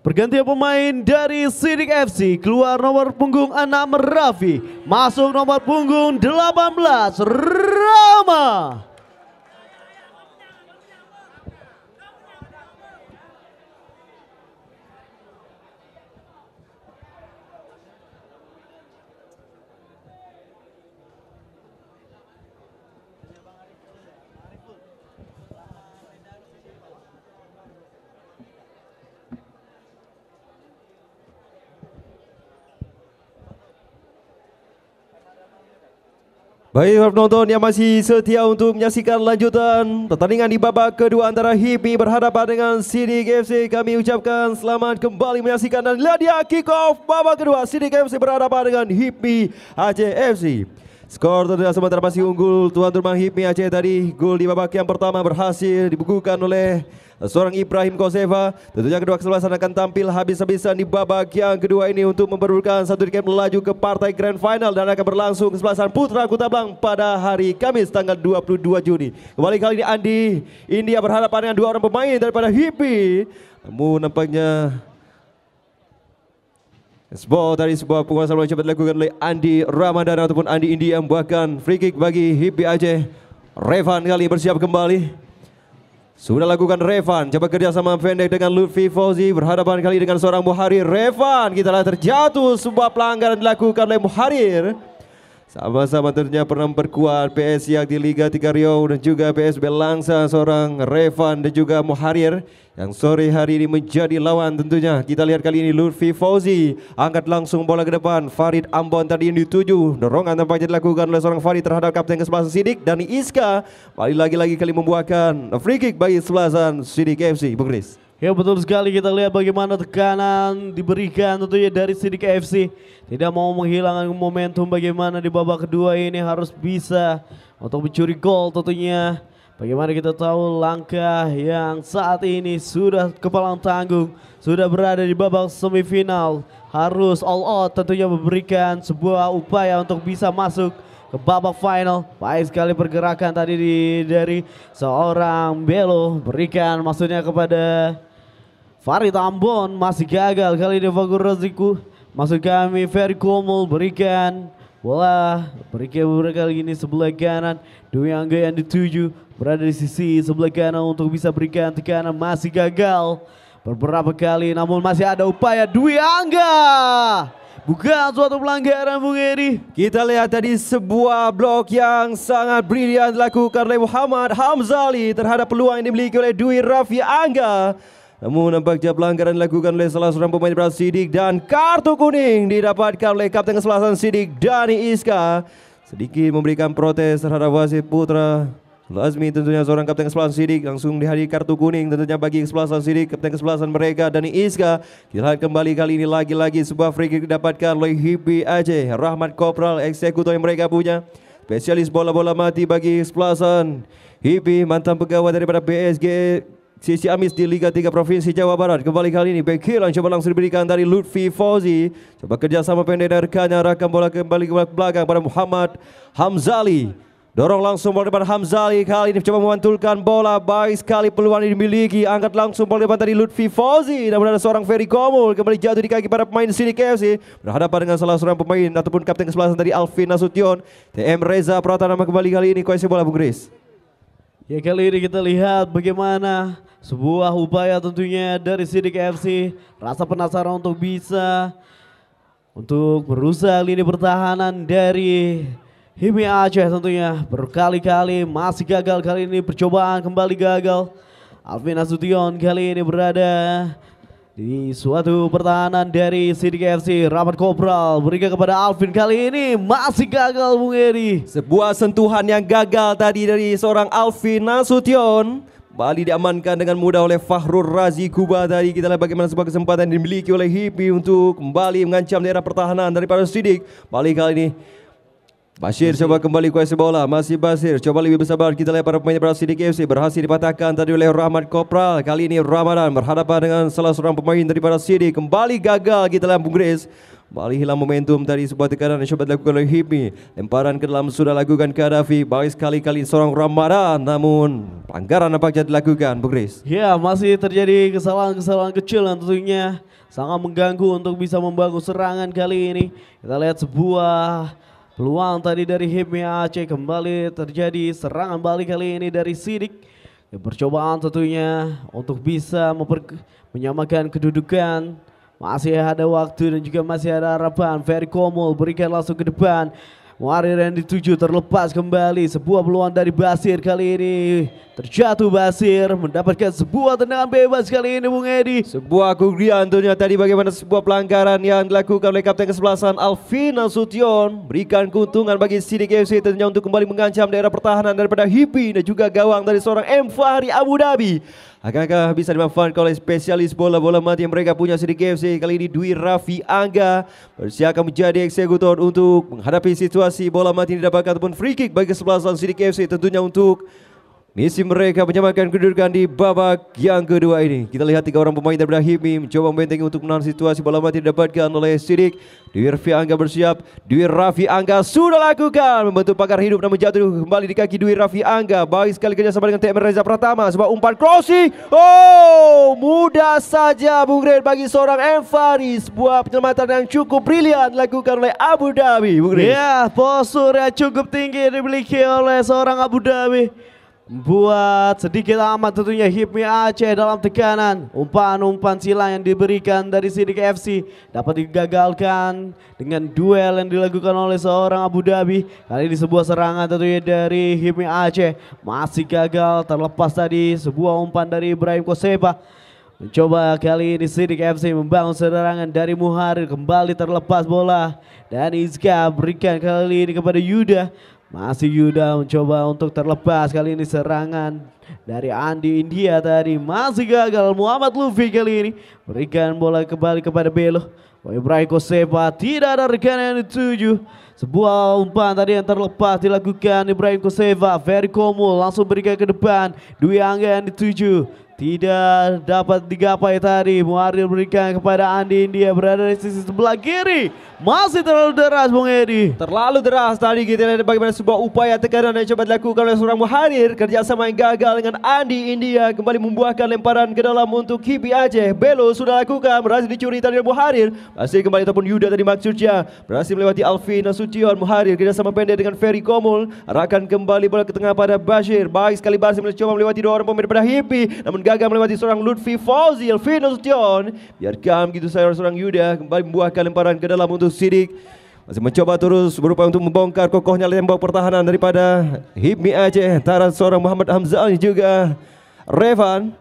Speaker 1: Pergantian pemain dari Sidik FC keluar nomor punggung 6 Rafi, masuk nomor punggung 18 Rama.
Speaker 2: Baik para penonton yang masih setia untuk menyaksikan lanjutan pertandingan di babak kedua antara Hibi berhadapan dengan Sidi GFC. Kami ucapkan selamat kembali menyaksikan dan lihat dia kick off babak kedua Sidi GFC berhadapan dengan Hibi AJFC. Skor terdahulu sementara masih unggul Tuan Rumah Hipmi Aceh tadi. Gol di babak yang pertama berhasil dibukukan oleh seorang Ibrahim Koseva Tentunya kedua kesebelasan akan tampil habis-habisan di babak yang kedua ini untuk memperlukan satu game melaju ke partai Grand Final dan akan berlangsung kesebelasan Putra Kutabang pada hari Kamis tanggal 22 Juni. Kembali kali ini Andi India berhadapan dengan dua orang pemain daripada Hipmi. Namun nampaknya sebuah tadi sebuah penguasaan bola cepat dilakukan oleh Andi Ramadana ataupun Andi Indi yang bahkan free kick bagi Hibi Aceh. Revan kali bersiap kembali. Sudah lakukan Revan, coba kerja sama pendek dengan Lutfi Fauzi berhadapan kali dengan seorang Muharir. Revan kita lihat terjatuh sebuah pelanggaran dilakukan oleh Muharir. Sama-sama tentunya pernah memperkuat PS yang di Liga 3 Riau dan juga PS Belangsa seorang Revan dan juga Muharir yang sore hari ini menjadi lawan tentunya. Kita lihat kali ini Lutfi Fauzi angkat langsung bola ke depan. Farid Ambon tadi yang dituju. Dorongan tampaknya dilakukan oleh seorang Farid terhadap kapten kesebelasan Sidik dan Iska. Kembali lagi-lagi kali membuahkan free kick bagi sebelasan Sidik FC Bung Chris.
Speaker 1: Ya betul sekali kita lihat bagaimana tekanan diberikan tentunya dari Sidik FC. Tidak mau menghilangkan momentum bagaimana di babak kedua ini harus bisa untuk mencuri gol tentunya. Bagaimana kita tahu langkah yang saat ini sudah kepala tanggung. Sudah berada di babak semifinal. Harus all out tentunya memberikan sebuah upaya untuk bisa masuk ke babak final. Baik sekali pergerakan tadi di, dari seorang Belo. Berikan maksudnya kepada Farid Ambon masih gagal kali ini Fakur Roziku. Masuk kami Ferry Komol berikan bola berikan mereka kali ini sebelah kanan. Dwi Angga yang dituju berada di sisi sebelah kanan untuk bisa berikan tekanan masih gagal. Beberapa kali namun masih ada upaya Dwi Angga. Bukan suatu pelanggaran Bung Eri. Kita lihat tadi sebuah blok yang sangat
Speaker 2: brilian dilakukan oleh Muhammad Hamzali terhadap peluang yang dimiliki oleh Dwi Raffi Angga. Namun nampaknya pelanggaran dilakukan oleh salah seorang pemain Brasil Sidik dan kartu kuning didapatkan oleh kapten kesebelasan Sidik Dani Iska. Sedikit memberikan protes terhadap wasit Putra. Lazmi tentunya seorang kapten kesebelasan Sidik langsung dihadiri kartu kuning tentunya bagi kesebelasan Sidik, kapten kesebelasan mereka Dani Iska. Kita kembali kali ini lagi-lagi sebuah free kick didapatkan oleh Hibi Aceh, Rahmat Kopral eksekutor yang mereka punya. Spesialis bola-bola mati bagi kesebelasan. Hibi mantan pegawai daripada PSG Sisi Amis di Liga 3 Provinsi Jawa Barat. Kembali kali ini back heel coba langsung diberikan dari Lutfi Fauzi. Coba kerjasama pendek dari rekannya rakam bola kembali ke belakang pada Muhammad Hamzali. Dorong langsung bola depan Hamzali kali ini coba memantulkan bola baik sekali peluang ini dimiliki angkat langsung bola depan dari Lutfi Fauzi namun ada seorang Ferry Komul kembali jatuh di kaki para pemain Sini KFC berhadapan dengan salah seorang pemain ataupun kapten kesebelasan dari Alvin Nasution TM Reza Pratama kembali kali ini koalisi bola Bung Gris.
Speaker 1: Ya kali ini kita lihat bagaimana sebuah upaya tentunya dari Sidik FC, rasa penasaran untuk bisa untuk merusak lini pertahanan dari Himi Aceh tentunya berkali-kali masih gagal kali ini percobaan kembali gagal. Alvin Asution kali ini berada di suatu pertahanan dari Sidik FC Rapat Kopral berikan kepada Alvin kali ini masih gagal Bung Eri. Sebuah sentuhan yang gagal
Speaker 2: tadi dari seorang Alvin Nasution Bali diamankan dengan mudah oleh Fahrur Razi Kuba tadi. Kita lihat bagaimana sebuah kesempatan dimiliki oleh Hipi untuk kembali mengancam daerah pertahanan daripada Sidik. Bali kali ini Basir coba kembali ke kuasa bola, masih Basir. Coba lebih bersabar. Kita lihat para pemain Brasil di KFC berhasil dipatahkan tadi oleh Rahmat Kopral. Kali ini Ramadan berhadapan dengan salah seorang pemain dari para City. Kembali gagal kita lihat Bung Grace. kembali hilang momentum dari sebuah tekanan yang coba dilakukan oleh Hipmi. Lemparan ke dalam sudah lakukan ke Adafi. Baik sekali-kali seorang Ramadan namun pelanggaran yang dilakukan Bung Gris?
Speaker 1: Ya masih terjadi kesalahan-kesalahan kecil yang tentunya sangat mengganggu untuk bisa membangun serangan kali ini. Kita lihat sebuah Peluang tadi dari Hipmi Aceh kembali terjadi serangan balik kali ini dari Sidik. Percobaan tentunya untuk bisa menyamakan kedudukan. Masih ada waktu dan juga masih ada harapan. Ferry Komol berikan langsung ke depan. Warrior yang dituju terlepas kembali sebuah peluang dari Basir kali ini terjatuh Basir mendapatkan sebuah tendangan bebas kali ini Bung Edi sebuah kugrian tentunya tadi bagaimana sebuah pelanggaran yang dilakukan oleh kapten
Speaker 2: kesebelasan Alvin Nasution berikan keuntungan bagi Sidik FC tentunya untuk kembali mengancam daerah pertahanan daripada Hibi dan juga gawang dari seorang M Fahri Abu Dhabi Akankah bisa dimanfaatkan oleh spesialis bola-bola mati yang mereka punya sedikit KFC? Kali ini Dwi Raffi Angga bersiapkan menjadi eksekutor untuk menghadapi situasi bola mati yang didapatkan ataupun free kick bagi kesebelasan sedikit KFC tentunya untuk Misi mereka menyamakan kedudukan di babak yang kedua ini. Kita lihat tiga orang pemain daripada Himi mencoba membentengi untuk menahan situasi bola mati didapatkan oleh Sidik. Dwi Rafi Angga bersiap. Dwi Rafi Angga sudah lakukan membentuk pagar hidup namun jatuh kembali di kaki Dwi Rafi Angga. Baik sekali kerja sama dengan TM Reza Pratama sebab umpan crossing. Oh,
Speaker 1: mudah saja Bung Red bagi seorang Envari. Sebuah penyelamatan yang cukup brilian dilakukan oleh Abu Dhabi. Bung Red. Ya, yeah, posturnya cukup tinggi dimiliki oleh seorang Abu Dhabi. Buat sedikit amat tentunya Hipmi Aceh dalam tekanan. Umpan-umpan silang yang diberikan dari Sidik FC dapat digagalkan dengan duel yang dilakukan oleh seorang Abu Dhabi. Kali ini sebuah serangan tentunya dari Hipmi Aceh. Masih gagal terlepas tadi sebuah umpan dari Ibrahim Koseba Mencoba kali ini Sidik FC membangun serangan dari Muharir kembali terlepas bola. Dan Izka berikan kali ini kepada Yuda. Masih Yuda mencoba untuk terlepas kali ini serangan dari Andi India tadi. Masih gagal Muhammad Luffy kali ini. Berikan bola kembali kepada Belo. Ibrahim Kosepa tidak ada rekan yang dituju. Sebuah umpan tadi yang terlepas dilakukan Ibrahim Koseva. Ferry Komul langsung berikan ke depan. Dwi Angga yang dituju. Tidak dapat digapai tadi. Muharrir berikan kepada Andi India berada di sisi sebelah kiri. Masih terlalu deras Bung Edi. Terlalu deras tadi kita lihat bagaimana sebuah upaya tekanan yang coba dilakukan
Speaker 2: oleh seorang Muharir Kerjasama yang gagal dengan Andi India kembali membuahkan lemparan ke dalam untuk Kibi Aceh. Belo sudah lakukan berhasil dicuri tadi oleh Muharir masih kembali ataupun Yuda tadi maksudnya. Berhasil melewati Alfi Nasution Muharir kerjasama pendek dengan Ferry Komul. Arahkan kembali bola ke tengah pada Bashir. Baik sekali Bashir mencoba melewati dua orang pemain pada Hipi. Namun gagal melewati seorang Lutfi Fauzi, Fauzil, Finustion. Biarkan gitu saya seorang Yuda kembali membuahkan lemparan ke dalam untuk Sidik. Masih mencoba terus berupaya untuk membongkar kokohnya tembok pertahanan daripada Hibmi Aceh. Antara seorang Muhammad Hamzah juga. Revan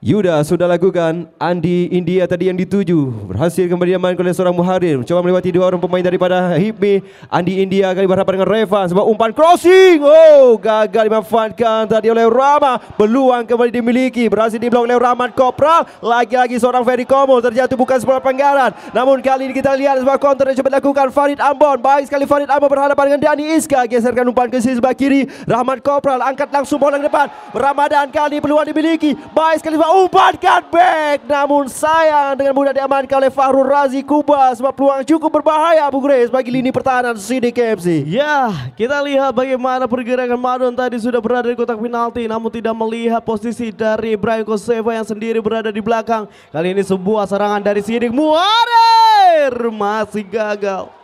Speaker 2: Yuda sudah lakukan Andi India tadi yang dituju Berhasil kembali aman oleh seorang muharrir. Coba melewati dua orang pemain daripada Hibmi Andi India kali berhadapan dengan Revan Sebab umpan crossing Oh gagal dimanfaatkan tadi oleh Rama Peluang kembali dimiliki Berhasil diblok oleh Rahman Kopral. Lagi-lagi seorang Ferry Komo Terjatuh bukan sebuah penggaran Namun kali ini kita lihat sebuah counter yang cepat lakukan Farid Ambon Baik sekali Farid Ambon berhadapan dengan Dani Iska Geserkan umpan ke sisi sebelah kiri Rahman Kopral angkat langsung bola ke depan Ramadan kali peluang dimiliki Baik sekali sebuah umpan
Speaker 1: back namun sayang dengan mudah diamankan oleh Fahrul Razi Kuba sebab peluang cukup berbahaya Bu Grace bagi lini pertahanan Sidik KFC. Ya, kita lihat bagaimana pergerakan Madon tadi sudah berada di kotak penalti namun tidak melihat posisi dari Brian Koseva yang sendiri berada di belakang. Kali ini sebuah serangan dari Sidik Muarer masih gagal.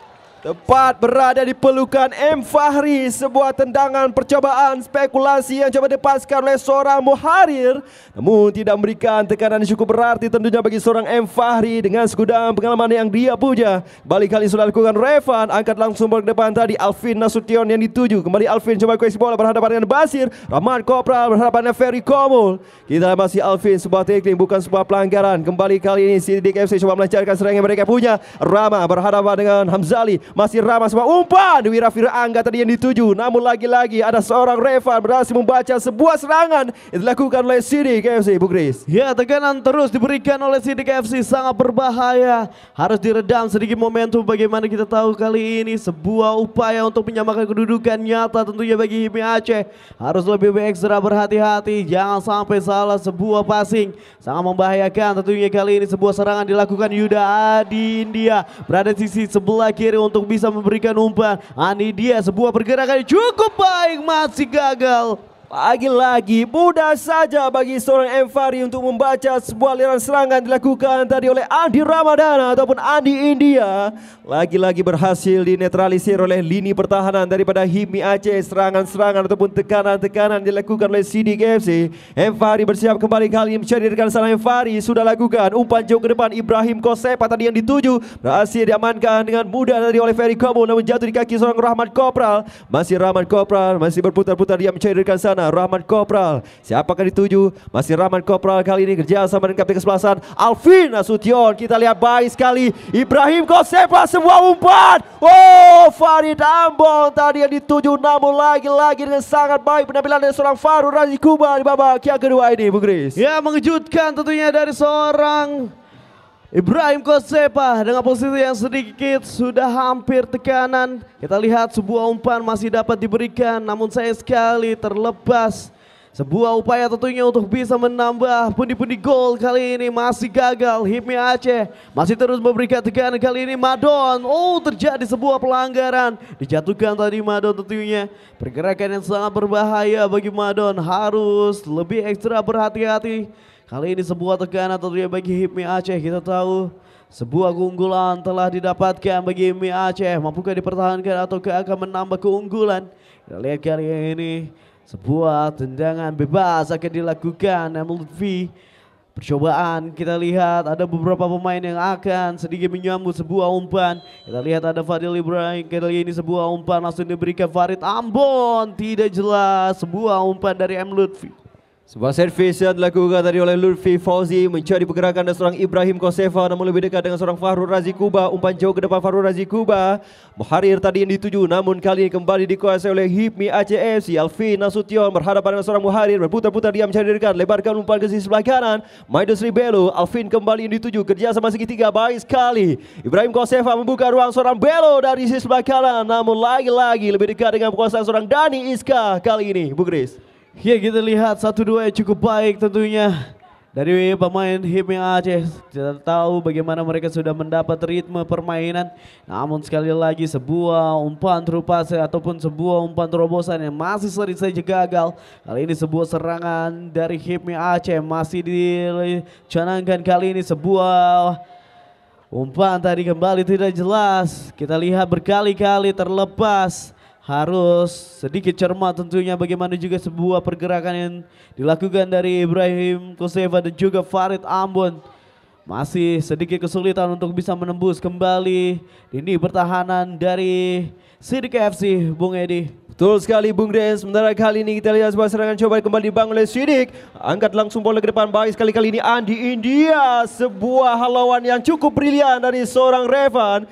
Speaker 1: Tepat berada di pelukan M. Fahri. Sebuah tendangan percobaan
Speaker 2: spekulasi yang coba dipaskan oleh seorang Muharir. Namun tidak memberikan tekanan yang cukup berarti tentunya bagi seorang M. Fahri. Dengan segudang pengalaman yang dia punya. Balik kali sudah lakukan Revan. Angkat langsung ke depan tadi. Alvin Nasution yang dituju. Kembali Alvin coba kuesi bola berhadapan dengan Basir. Rahman Kopral berhadapan dengan Ferry Komul. Kita masih Alvin sebuah teknik bukan sebuah pelanggaran. Kembali kali ini Sidik FC coba melancarkan serangan mereka punya. Rama berhadapan dengan Hamzali masih ramah semua umpan Wira Angga tadi yang dituju namun lagi-lagi ada seorang Revan
Speaker 1: berhasil membaca sebuah serangan yang dilakukan oleh Sidi KFC ibu Kris ya tekanan terus diberikan oleh Sidi KFC sangat berbahaya harus diredam sedikit momentum bagaimana kita tahu kali ini sebuah upaya untuk menyamakan kedudukan nyata tentunya bagi Himi Aceh harus lebih ekstra berhati-hati jangan sampai salah sebuah passing sangat membahayakan tentunya kali ini sebuah serangan dilakukan Yuda Adi India berada di sisi sebelah kiri untuk untuk bisa memberikan umpan. Ani ah, dia sebuah pergerakan yang cukup baik masih gagal. Lagi-lagi mudah saja bagi seorang Enfari untuk membaca sebuah
Speaker 2: aliran serangan dilakukan tadi oleh Andi Ramadana ataupun Andi India. Lagi-lagi berhasil dinetralisir oleh lini pertahanan daripada Himi Aceh. Serangan-serangan ataupun tekanan-tekanan dilakukan oleh Sidi KFC. Enfari bersiap kembali kali ini mencadirkan sana Enfari. Sudah lakukan umpan jauh ke depan Ibrahim Kosepa tadi yang dituju. Berhasil diamankan dengan mudah tadi oleh Ferry Komo namun jatuh di kaki seorang Rahmat Kopral. Masih Rahmat Kopral masih berputar-putar dia mencadirkan sana sana Rahman Kopral. akan dituju? Masih Rahman Kopral kali ini kerja sama dengan kapten kesebelasan Alvin Nasution. Kita lihat baik sekali Ibrahim Kosepa sebuah umpan. Oh Farid Ambon tadi yang dituju namun lagi-lagi dengan sangat baik
Speaker 1: penampilan dari seorang Farul Razi Kuba di babak yang kedua ini bu Gris. Ya mengejutkan tentunya dari seorang Ibrahim Kosepa dengan posisi yang sedikit sudah hampir tekanan. Kita lihat sebuah umpan masih dapat diberikan namun sayang sekali terlepas. Sebuah upaya tentunya untuk bisa menambah pundi-pundi gol kali ini masih gagal. Hipmi Aceh masih terus memberikan tekanan kali ini Madon. Oh terjadi sebuah pelanggaran. Dijatuhkan tadi Madon tentunya. Pergerakan yang sangat berbahaya bagi Madon harus lebih ekstra berhati-hati Kali ini sebuah tekanan tentunya bagi Hipmi Aceh. Kita tahu sebuah keunggulan telah didapatkan bagi Hipmi Aceh. Mampukah dipertahankan ataukah akan menambah keunggulan? Kita lihat kali ini sebuah tendangan bebas akan dilakukan MLV. Percobaan kita lihat ada beberapa pemain yang akan sedikit menyambut sebuah umpan. Kita lihat ada Fadil Ibrahim kali ini sebuah umpan langsung diberikan Farid Ambon. Tidak jelas sebuah umpan dari M. Lutfi.
Speaker 2: Sebuah servis yang dilakukan tadi oleh Lutfi Fauzi mencari pergerakan dari seorang Ibrahim Kosefa namun lebih dekat dengan seorang Fahrul Razi Kuba. Umpan jauh ke depan Fahrul Razi Kuba. Muharir tadi yang dituju namun kali ini kembali dikuasai oleh Hipmi ACFC. Alfi Nasution berhadapan dengan seorang Muharir berputar-putar dia mencari dekat. Lebarkan umpan ke sisi sebelah kanan. Maidus Ribelo. Alvin kembali yang dituju. Kerja sama segitiga baik sekali. Ibrahim Kosefa membuka ruang seorang Belo
Speaker 1: dari sisi sebelah kanan. Namun lagi-lagi lebih dekat dengan kuasa seorang Dani Iska kali ini. Bu Chris. Ya kita lihat satu dua yang cukup baik tentunya. Dari pemain Hipmi Aceh, kita tahu bagaimana mereka sudah mendapat ritme permainan. Namun sekali lagi sebuah umpan terupas ataupun sebuah umpan terobosan yang masih sering saja gagal. Kali ini sebuah serangan dari Hipmi Aceh masih dicanangkan kali ini sebuah umpan tadi kembali tidak jelas. Kita lihat berkali-kali terlepas harus sedikit cermat tentunya bagaimana juga sebuah pergerakan yang dilakukan dari Ibrahim Koseva dan juga Farid Ambon. Masih sedikit kesulitan untuk bisa menembus kembali ini pertahanan dari Sidik FC Bung Edi. Betul sekali Bung Des. Sementara kali ini
Speaker 2: kita lihat sebuah serangan coba kembali dibangun oleh Sidik. Angkat langsung bola ke depan. Baik sekali kali ini Andi India. Sebuah halauan yang cukup brilian dari seorang Revan.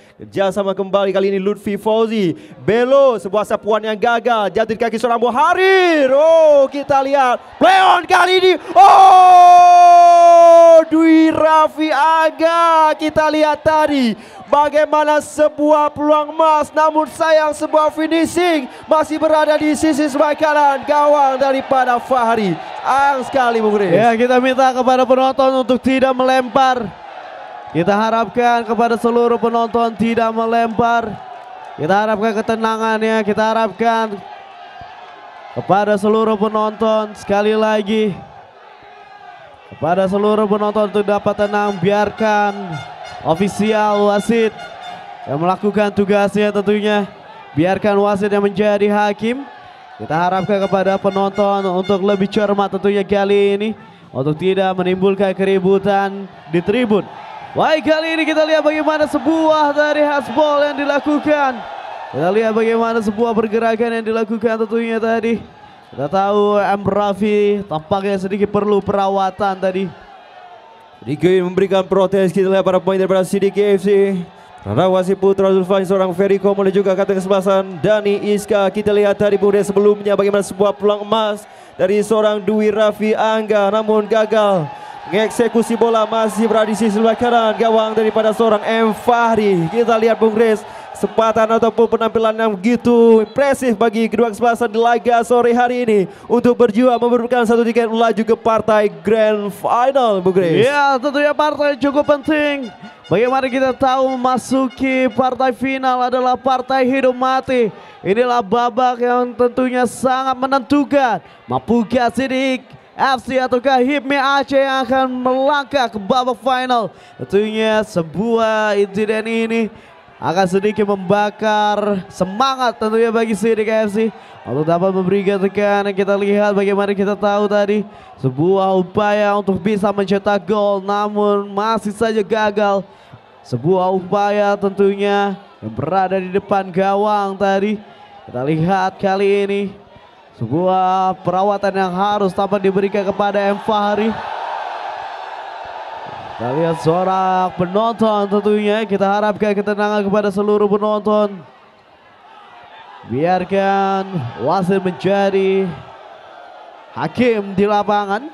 Speaker 2: sama kembali kali ini Lutfi Fauzi. Belo sebuah sapuan yang gagal. Jatuh kaki seorang Harir. Oh kita lihat. Play on kali ini. Oh Dwi Raffi Aga. Kita lihat tadi. Bagaimana sebuah peluang emas namun sayang sebuah finishing masih berada di sisi sebelah kanan gawang
Speaker 1: daripada Fahri. Ang sekali Bung Riz. Ya kita minta kepada penonton untuk tidak melempar. Kita harapkan kepada seluruh penonton tidak melempar. Kita harapkan ketenangannya, kita harapkan kepada seluruh penonton sekali lagi. Kepada seluruh penonton untuk dapat tenang, biarkan ofisial wasit yang melakukan tugasnya tentunya. Biarkan wasit yang menjadi hakim. Kita harapkan kepada penonton untuk lebih cermat tentunya kali ini. Untuk tidak menimbulkan keributan di tribun. Baik kali ini kita lihat bagaimana sebuah dari hasbol yang dilakukan. Kita lihat bagaimana sebuah pergerakan yang dilakukan tentunya tadi. Kita tahu M. Raffi tampaknya sedikit perlu perawatan tadi. Ricky memberikan protes kita lihat para pemain dari City KFC. Rawasi Putra Zulfan seorang
Speaker 2: Feriko mulai juga kata kesempatan Dani Iska kita lihat dari pemuda sebelumnya bagaimana sebuah peluang emas dari seorang Dwi Raffi Angga namun gagal mengeksekusi bola masih berada di sisi sebelah kanan gawang daripada seorang M Fahri kita lihat Bung Grace kesempatan ataupun penampilan yang begitu impresif bagi kedua kesempatan di laga sore hari ini
Speaker 1: untuk berjuang memperbutkan satu tiket melaju ke partai Grand Final, Bu Grace. Ya, tentunya partai cukup penting. Bagaimana kita tahu masuki partai final adalah partai hidup mati. Inilah babak yang tentunya sangat menentukan. Mampukah Sidik FC ataukah Hipmi Aceh yang akan melangkah ke babak final. Tentunya sebuah insiden ini akan sedikit membakar semangat tentunya bagi Sidik FC untuk dapat memberikan tekanan kita lihat bagaimana kita tahu tadi sebuah upaya untuk bisa mencetak gol namun masih saja gagal sebuah upaya tentunya yang berada di depan gawang tadi kita lihat kali ini sebuah perawatan yang harus dapat diberikan kepada M. Fahri kita lihat suara penonton tentunya. Kita harapkan ketenangan kepada seluruh penonton. Biarkan wasit menjadi hakim di lapangan.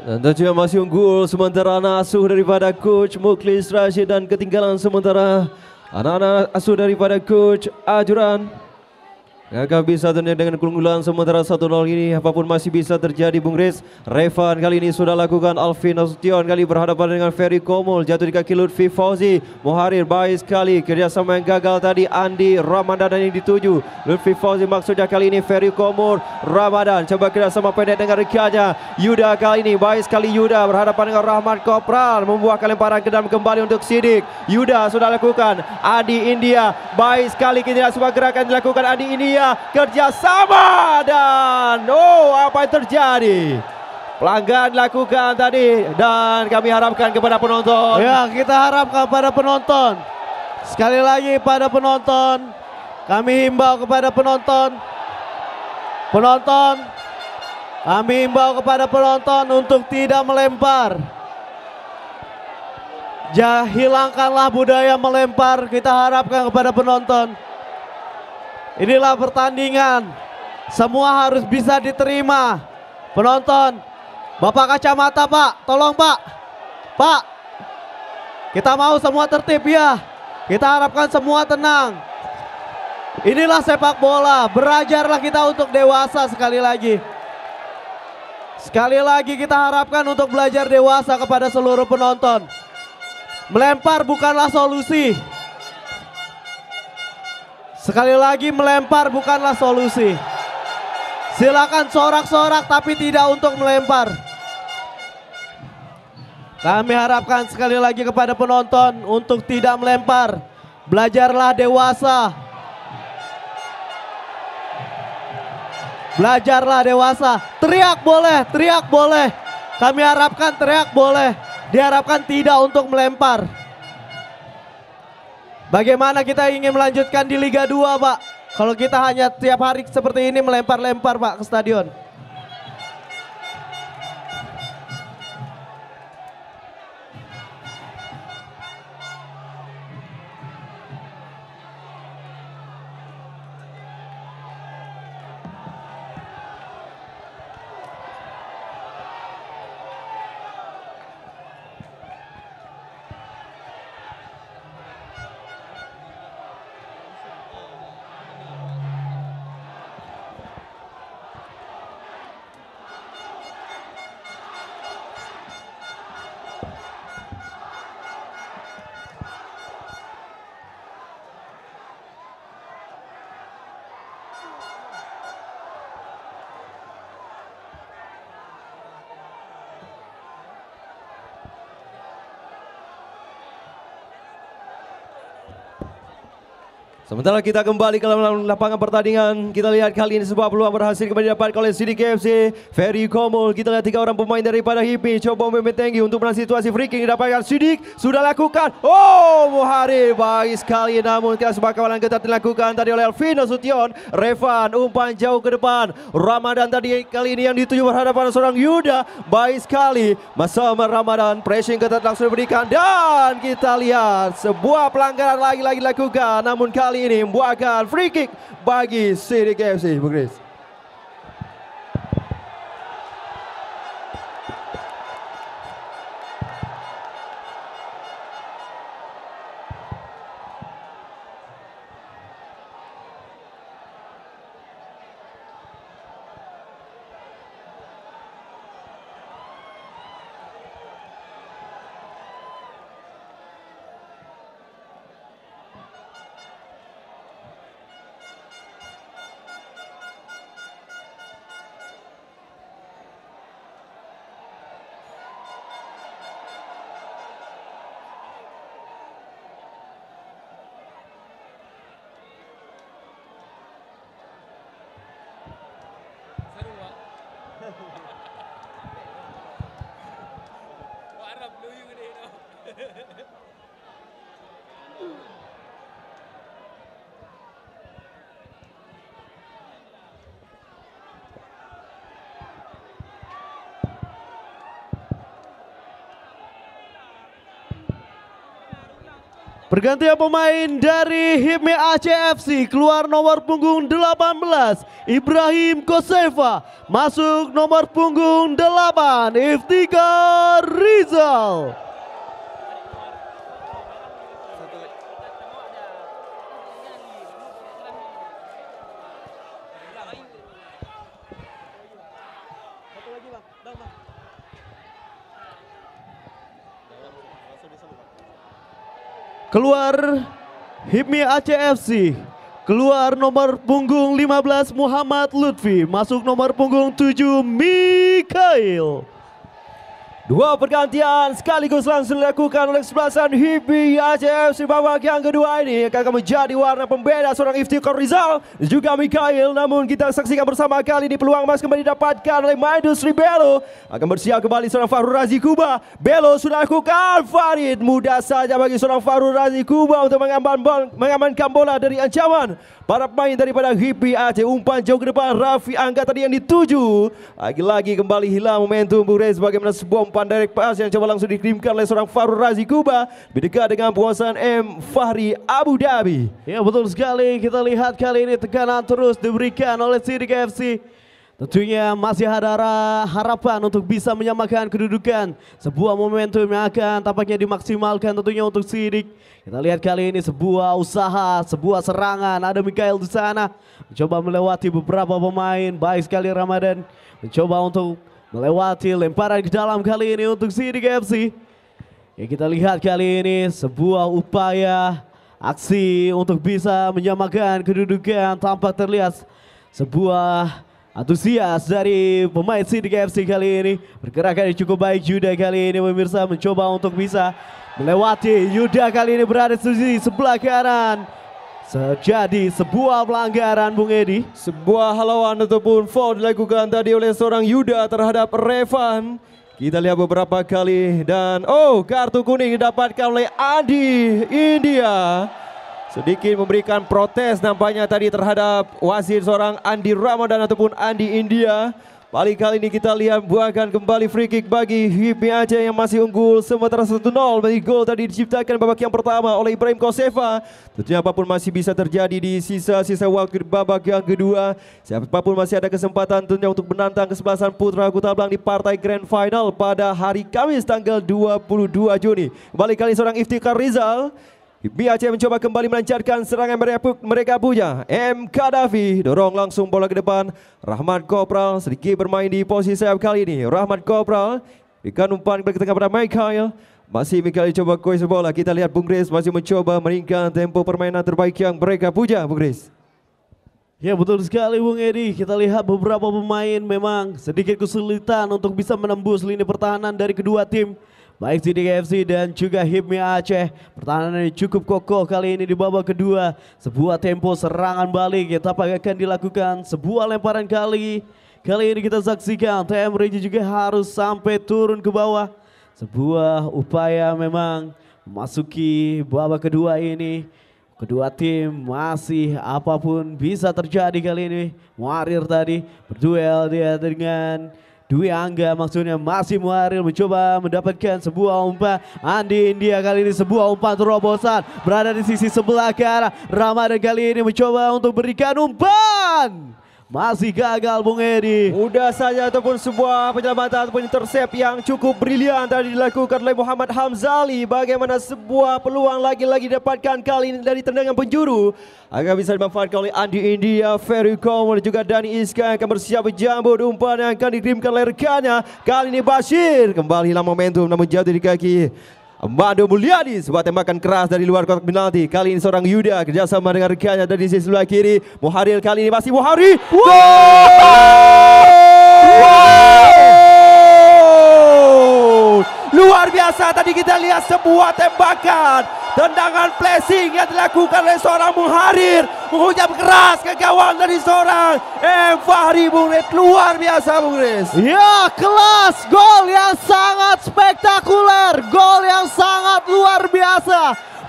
Speaker 1: Dan tentunya masih unggul sementara anak asuh
Speaker 2: daripada Coach Muklis Rashid dan ketinggalan sementara anak-anak asuh daripada Coach Ajuran. Gagal bisa ternyata dengan keunggulan sementara 1-0 ini apapun masih bisa terjadi Bung Riz. Revan kali ini sudah lakukan Alvin Nasution kali berhadapan dengan Ferry Komul Jatuh di kaki Lutfi Fauzi. Muharir baik sekali kerjasama yang gagal tadi Andi Ramadan ini dituju. Lutfi Fauzi maksudnya kali ini Ferry Komul Ramadan. Coba kerjasama pendek dengan rekannya. Yuda kali ini baik sekali Yuda berhadapan dengan Rahmat Kopral. Membuahkan lemparan ke dalam kembali untuk Sidik. Yuda sudah lakukan. Adi India baik sekali kita gerakan dilakukan Adi India kerjasama dan oh apa yang terjadi? Pelanggan lakukan tadi dan kami harapkan kepada
Speaker 1: penonton. Ya kita harapkan kepada penonton. Sekali lagi pada penonton. Kami himbau kepada penonton. Penonton. Kami himbau kepada penonton untuk tidak melempar. Ja, hilangkanlah budaya melempar. Kita harapkan kepada penonton. Inilah pertandingan. Semua harus bisa diterima. Penonton, Bapak kacamata Pak, tolong Pak. Pak, kita mau semua tertib ya. Kita harapkan semua tenang. Inilah sepak bola, belajarlah kita untuk dewasa sekali lagi. Sekali lagi kita harapkan untuk belajar dewasa kepada seluruh penonton. Melempar bukanlah solusi. Sekali lagi melempar bukanlah solusi. Silakan sorak-sorak tapi tidak untuk melempar. Kami harapkan sekali lagi kepada penonton untuk tidak melempar. Belajarlah dewasa. Belajarlah dewasa. Teriak boleh, teriak boleh. Kami harapkan teriak boleh. Diharapkan tidak untuk melempar. Bagaimana kita ingin melanjutkan di Liga 2 Pak? Kalau kita hanya tiap hari seperti ini melempar-lempar Pak ke stadion.
Speaker 2: Sementara kita kembali ke lapangan pertandingan. Kita lihat kali ini sebuah peluang berhasil kembali dapat oleh Sidi KFC. Ferry Komul. Kita lihat tiga orang pemain daripada Hipi. Coba memimpin tinggi untuk menang situasi free kick. Dapatkan Sidik. Sudah lakukan. Oh Muhari. Baik sekali. Namun kita sebuah kawalan ketat dilakukan tadi oleh Alvino Sution. Revan umpan jauh ke depan. Ramadan tadi kali ini yang dituju berhadapan seorang Yuda. Baik sekali. Masama Ramadan. Pressing ketat langsung diberikan. Dan kita lihat sebuah pelanggaran lagi-lagi dilakukan. Namun kali ini buatkan free kick bagi Siri FC bukris.
Speaker 1: Ả Rập lưu như cái đi đâu Pergantian pemain dari Hipmi ACFC keluar nomor punggung 18 Ibrahim Koseva masuk nomor punggung 8 Iftika Rizal. Keluar Hipmi ACFC. Keluar nomor punggung 15 Muhammad Lutfi. Masuk nomor punggung 7 Mikail. Dua pergantian sekaligus langsung
Speaker 2: dilakukan oleh sebelasan Hibi ACF di babak yang kedua ini akan menjadi warna pembeda seorang Iftikhar Rizal juga Mikael namun kita saksikan bersama kali ini peluang mas kembali didapatkan oleh Maidus Ribelo akan bersiap kembali seorang Faru Razi Kuba Belo sudah lakukan Farid mudah saja bagi seorang Faru Razi Kuba untuk mengamankan bola dari ancaman Para pemain daripada Hipi Aceh umpan jauh ke depan Raffi Angga tadi yang dituju. Lagi-lagi kembali hilang momentum Bung Rez bagaimana sebuah umpan direct pass yang coba langsung dikirimkan oleh seorang Farul
Speaker 1: Razi Kuba. Lebih dekat dengan penguasaan M Fahri Abu Dhabi. Ya betul sekali kita lihat kali ini tekanan terus diberikan oleh Sidik FC. Tentunya masih ada harapan untuk bisa menyamakan kedudukan. Sebuah momentum yang akan tampaknya dimaksimalkan tentunya untuk Sidik. Kita lihat kali ini sebuah usaha, sebuah serangan. Ada Mikael di sana mencoba melewati beberapa pemain. Baik sekali Ramadan mencoba untuk melewati lemparan ke dalam kali ini untuk Sidik FC. Ya kita lihat kali ini sebuah upaya aksi untuk bisa menyamakan kedudukan tanpa terlihat sebuah Antusias dari pemain City KFC kali ini. Pergerakan yang cukup baik Yuda kali ini pemirsa mencoba untuk bisa melewati. Yuda kali ini berada di sebelah kanan. Sejadi sebuah pelanggaran Bung Edi. Sebuah halauan ataupun foul dilakukan tadi oleh seorang
Speaker 2: Yuda terhadap Revan. Kita lihat beberapa kali dan oh kartu kuning didapatkan oleh Adi India. Sedikit memberikan protes nampaknya tadi terhadap wasit seorang Andi Ramadan ataupun Andi India. Paling kali ini kita lihat buahkan kembali free kick bagi Hibmi Aceh yang masih unggul sementara 1-0 bagi gol tadi diciptakan babak yang pertama oleh Ibrahim Koseva. Tentunya apapun masih bisa terjadi di sisa-sisa waktu babak yang kedua. Siapapun masih ada kesempatan tentunya untuk menantang kesebelasan Putra Kutablang di partai Grand Final pada hari Kamis tanggal 22 Juni. Kembali kali seorang Iftikhar Rizal BAC mencoba kembali melancarkan serangan mereka punya. M. Kadhafi dorong langsung bola ke depan. Rahmat Kopral sedikit bermain di posisi sayap kali ini. Rahmat Kopral ikan umpan ke tengah pada Michael. Masih Michael coba kuis bola. Kita lihat Bung Gris masih mencoba meningkatkan tempo permainan terbaik yang mereka punya Bung
Speaker 1: Gris. Ya betul sekali Bung Edi, kita lihat beberapa pemain memang sedikit kesulitan untuk bisa menembus lini pertahanan dari kedua tim baik CDKFC dan juga Hipmi Aceh. Pertahanan cukup kokoh kali ini di babak kedua. Sebuah tempo serangan balik yang tampak akan dilakukan. Sebuah lemparan kali. Kali ini kita saksikan TM Regi juga harus sampai turun ke bawah. Sebuah upaya memang memasuki babak kedua ini. Kedua tim masih apapun bisa terjadi kali ini. Muarir tadi berduel dia dengan Dwi Angga maksudnya masih Muharil mencoba mendapatkan sebuah umpan Andi India kali ini sebuah umpan terobosan berada di sisi sebelah kanan Ramadan kali ini mencoba untuk berikan umpan masih gagal Bung Edi. Mudah saja
Speaker 2: ataupun sebuah penyelamatan ataupun intercept yang cukup brilian tadi dilakukan oleh Muhammad Hamzali. Bagaimana sebuah peluang lagi-lagi dapatkan kali ini dari tendangan penjuru. Agar bisa dimanfaatkan oleh Andi India, Ferry Komon dan juga Dani Iska yang akan bersiap menjambut umpan yang akan dikirimkan oleh rekannya. Kali ini Bashir kembali hilang momentum namun jatuh di kaki Mado Mulyadi sebuah tembakan keras dari luar kotak penalti. Kali ini seorang Yuda kerjasama dengan rekannya dari sisi sebelah kiri. Muharil kali ini masih Muhari. Wow! wow! Luar biasa tadi kita lihat sebuah tembakan. Tendangan flashing yang dilakukan oleh seorang Muharir. Menghujam keras ke gawang dari seorang M. Fahri Bung Luar biasa Bung Riz.
Speaker 1: Ya kelas gol yang sangat spektakuler. Gol yang sangat luar biasa.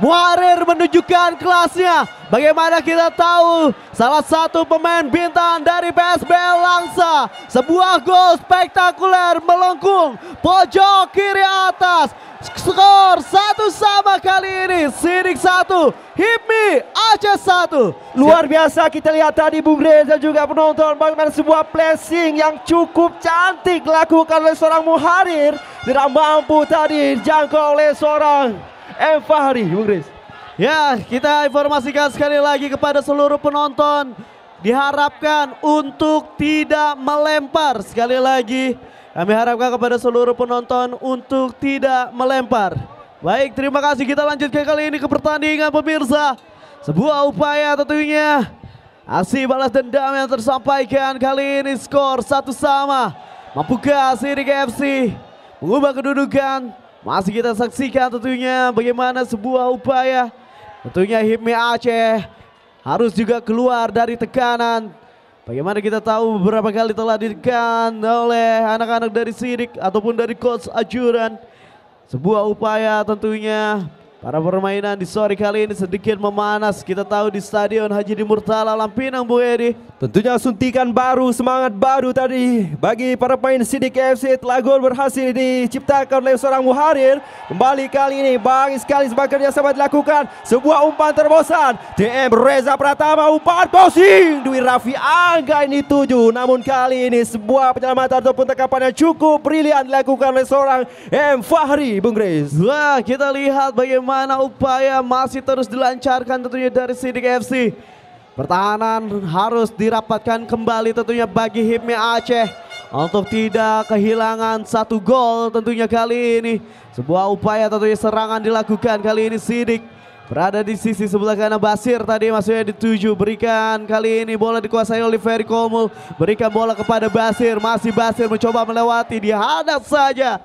Speaker 1: Muarir menunjukkan kelasnya. Bagaimana kita tahu salah satu pemain bintang dari PSB Langsa. Sebuah gol spektakuler melengkung pojok kiri atas. Skor satu sama kali ini. Sidik satu, Hipmi Aceh satu. Luar biasa kita lihat tadi Bung Reza juga penonton bagaimana sebuah placing yang cukup cantik lakukan oleh seorang Muharir. Tidak mampu tadi jangkau oleh seorang M. Eh, Fahri, Bung Riz. Ya, kita informasikan sekali lagi kepada seluruh penonton. Diharapkan untuk tidak melempar. Sekali lagi, kami harapkan kepada seluruh penonton untuk tidak melempar. Baik, terima kasih. Kita lanjutkan kali ini ke pertandingan pemirsa. Sebuah upaya tentunya. Aksi balas dendam yang tersampaikan kali ini skor satu sama. Mampukah Sirik FC mengubah kedudukan masih kita saksikan tentunya bagaimana sebuah upaya. Tentunya Hipmi Aceh harus juga keluar dari tekanan. Bagaimana kita tahu beberapa kali telah ditekan oleh anak-anak dari Sirik ataupun dari Coach Ajuran. Sebuah upaya tentunya Para permainan di sore kali ini sedikit memanas. Kita tahu di Stadion Haji di Murtala Lampinang Bu Edi. Tentunya suntikan baru, semangat baru tadi bagi
Speaker 2: para pemain Sidik FC telah gol berhasil diciptakan oleh seorang Muharir. Kembali kali ini Bang sekali bekerja sama dilakukan sebuah umpan terbosan. DM Reza Pratama umpan posing. Dwi Raffi angka ini tujuh. Namun kali ini sebuah penyelamatan
Speaker 1: ataupun tangkapan yang cukup brilian dilakukan oleh seorang M Fahri Bung Grace. Wah, kita lihat bagaimana bagaimana upaya masih terus dilancarkan tentunya dari Sidik FC. Pertahanan harus dirapatkan kembali tentunya bagi Hipmi Aceh. Untuk tidak kehilangan satu gol tentunya kali ini. Sebuah upaya tentunya serangan dilakukan kali ini Sidik. Berada di sisi sebelah kanan Basir tadi maksudnya dituju. Berikan kali ini bola dikuasai oleh Ferry Komul. Berikan bola kepada Basir. Masih Basir mencoba melewati. Dihadap saja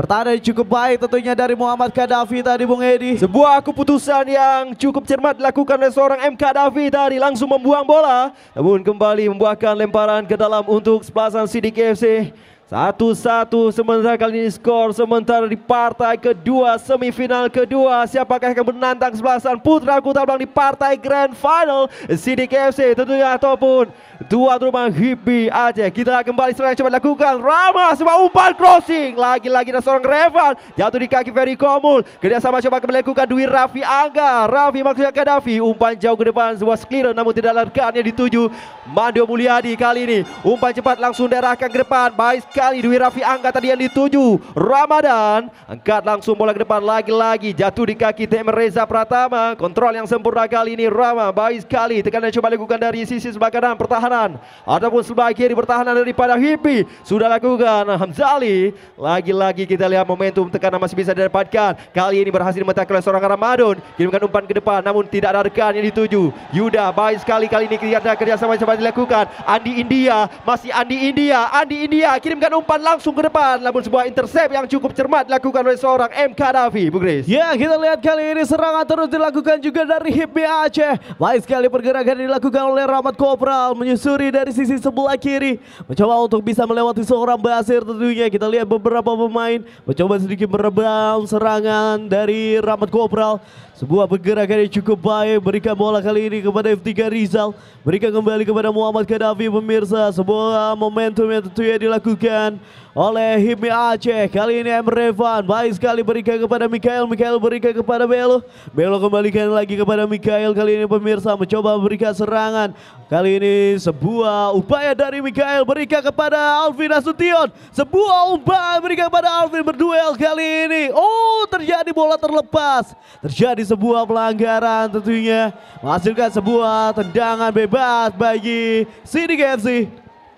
Speaker 1: Pertahanan cukup baik tentunya dari Muhammad Kadafi tadi Bung Edi. Sebuah keputusan yang cukup cermat dilakukan oleh seorang MK Kadhafi tadi
Speaker 2: langsung membuang bola. Namun kembali membuahkan lemparan ke dalam untuk sepasang Sidik FC. Satu-satu sementara kali ini skor sementara di partai kedua semifinal kedua siapakah yang menantang sebelasan Putra Bang di partai grand final Sidik tentunya ataupun dua rumah Hibi aja kita kembali serang coba lakukan Rama sebuah umpan crossing lagi-lagi ada seorang Revan jatuh di kaki Ferry Komul kerjasama coba kembali lakukan Dwi Raffi Angga Raffi maksudnya Kadafi umpan jauh ke depan sebuah clear namun tidak larkannya dituju Mandio Mulyadi kali ini umpan cepat langsung darah ke depan baik sekali Dwi Raffi angkat tadi yang dituju Ramadan angkat langsung bola ke depan lagi-lagi jatuh di kaki TM Reza Pratama kontrol yang sempurna kali ini Rama baik sekali tekanan coba lakukan dari sisi sebelah kanan pertahanan ataupun sebelah kiri pertahanan daripada Hipi sudah lakukan Hamzali lagi-lagi kita lihat momentum tekanan masih bisa didapatkan kali ini berhasil memetak oleh seorang Ramadan kirimkan umpan ke depan namun tidak ada rekan yang dituju Yuda baik sekali kali ini kerja kerjasama coba dilakukan Andi India masih Andi India Andi India
Speaker 1: kirimkan memberikan umpan langsung ke depan namun sebuah intercept yang cukup cermat dilakukan oleh seorang MK Davi Bu Chris. Ya kita lihat kali ini serangan terus dilakukan juga dari Hipmi Aceh. Baik sekali pergerakan dilakukan oleh Rahmat Kopral menyusuri dari sisi sebelah kiri mencoba untuk bisa melewati seorang Basir tentunya kita lihat beberapa pemain mencoba sedikit merebang serangan dari Rahmat Kopral sebuah pergerakan yang cukup baik berikan bola kali ini kepada F3 Rizal. Berikan kembali kepada Muhammad Gaddafi pemirsa. Sebuah momentum yang tentunya dilakukan oleh Himi Aceh. Kali ini M Revan baik sekali berikan kepada Mikael, Mikael berikan kepada Belo. Belo kembalikan lagi kepada Mikael. Kali ini pemirsa mencoba berikan serangan. Kali ini sebuah upaya dari Mikael berikan kepada Alvin Asution Sebuah umpan berikan kepada Alvin berduel kali ini. Oh terjadi bola terlepas. Terjadi sebuah pelanggaran tentunya. Menghasilkan sebuah tendangan bebas bagi Sidik FC.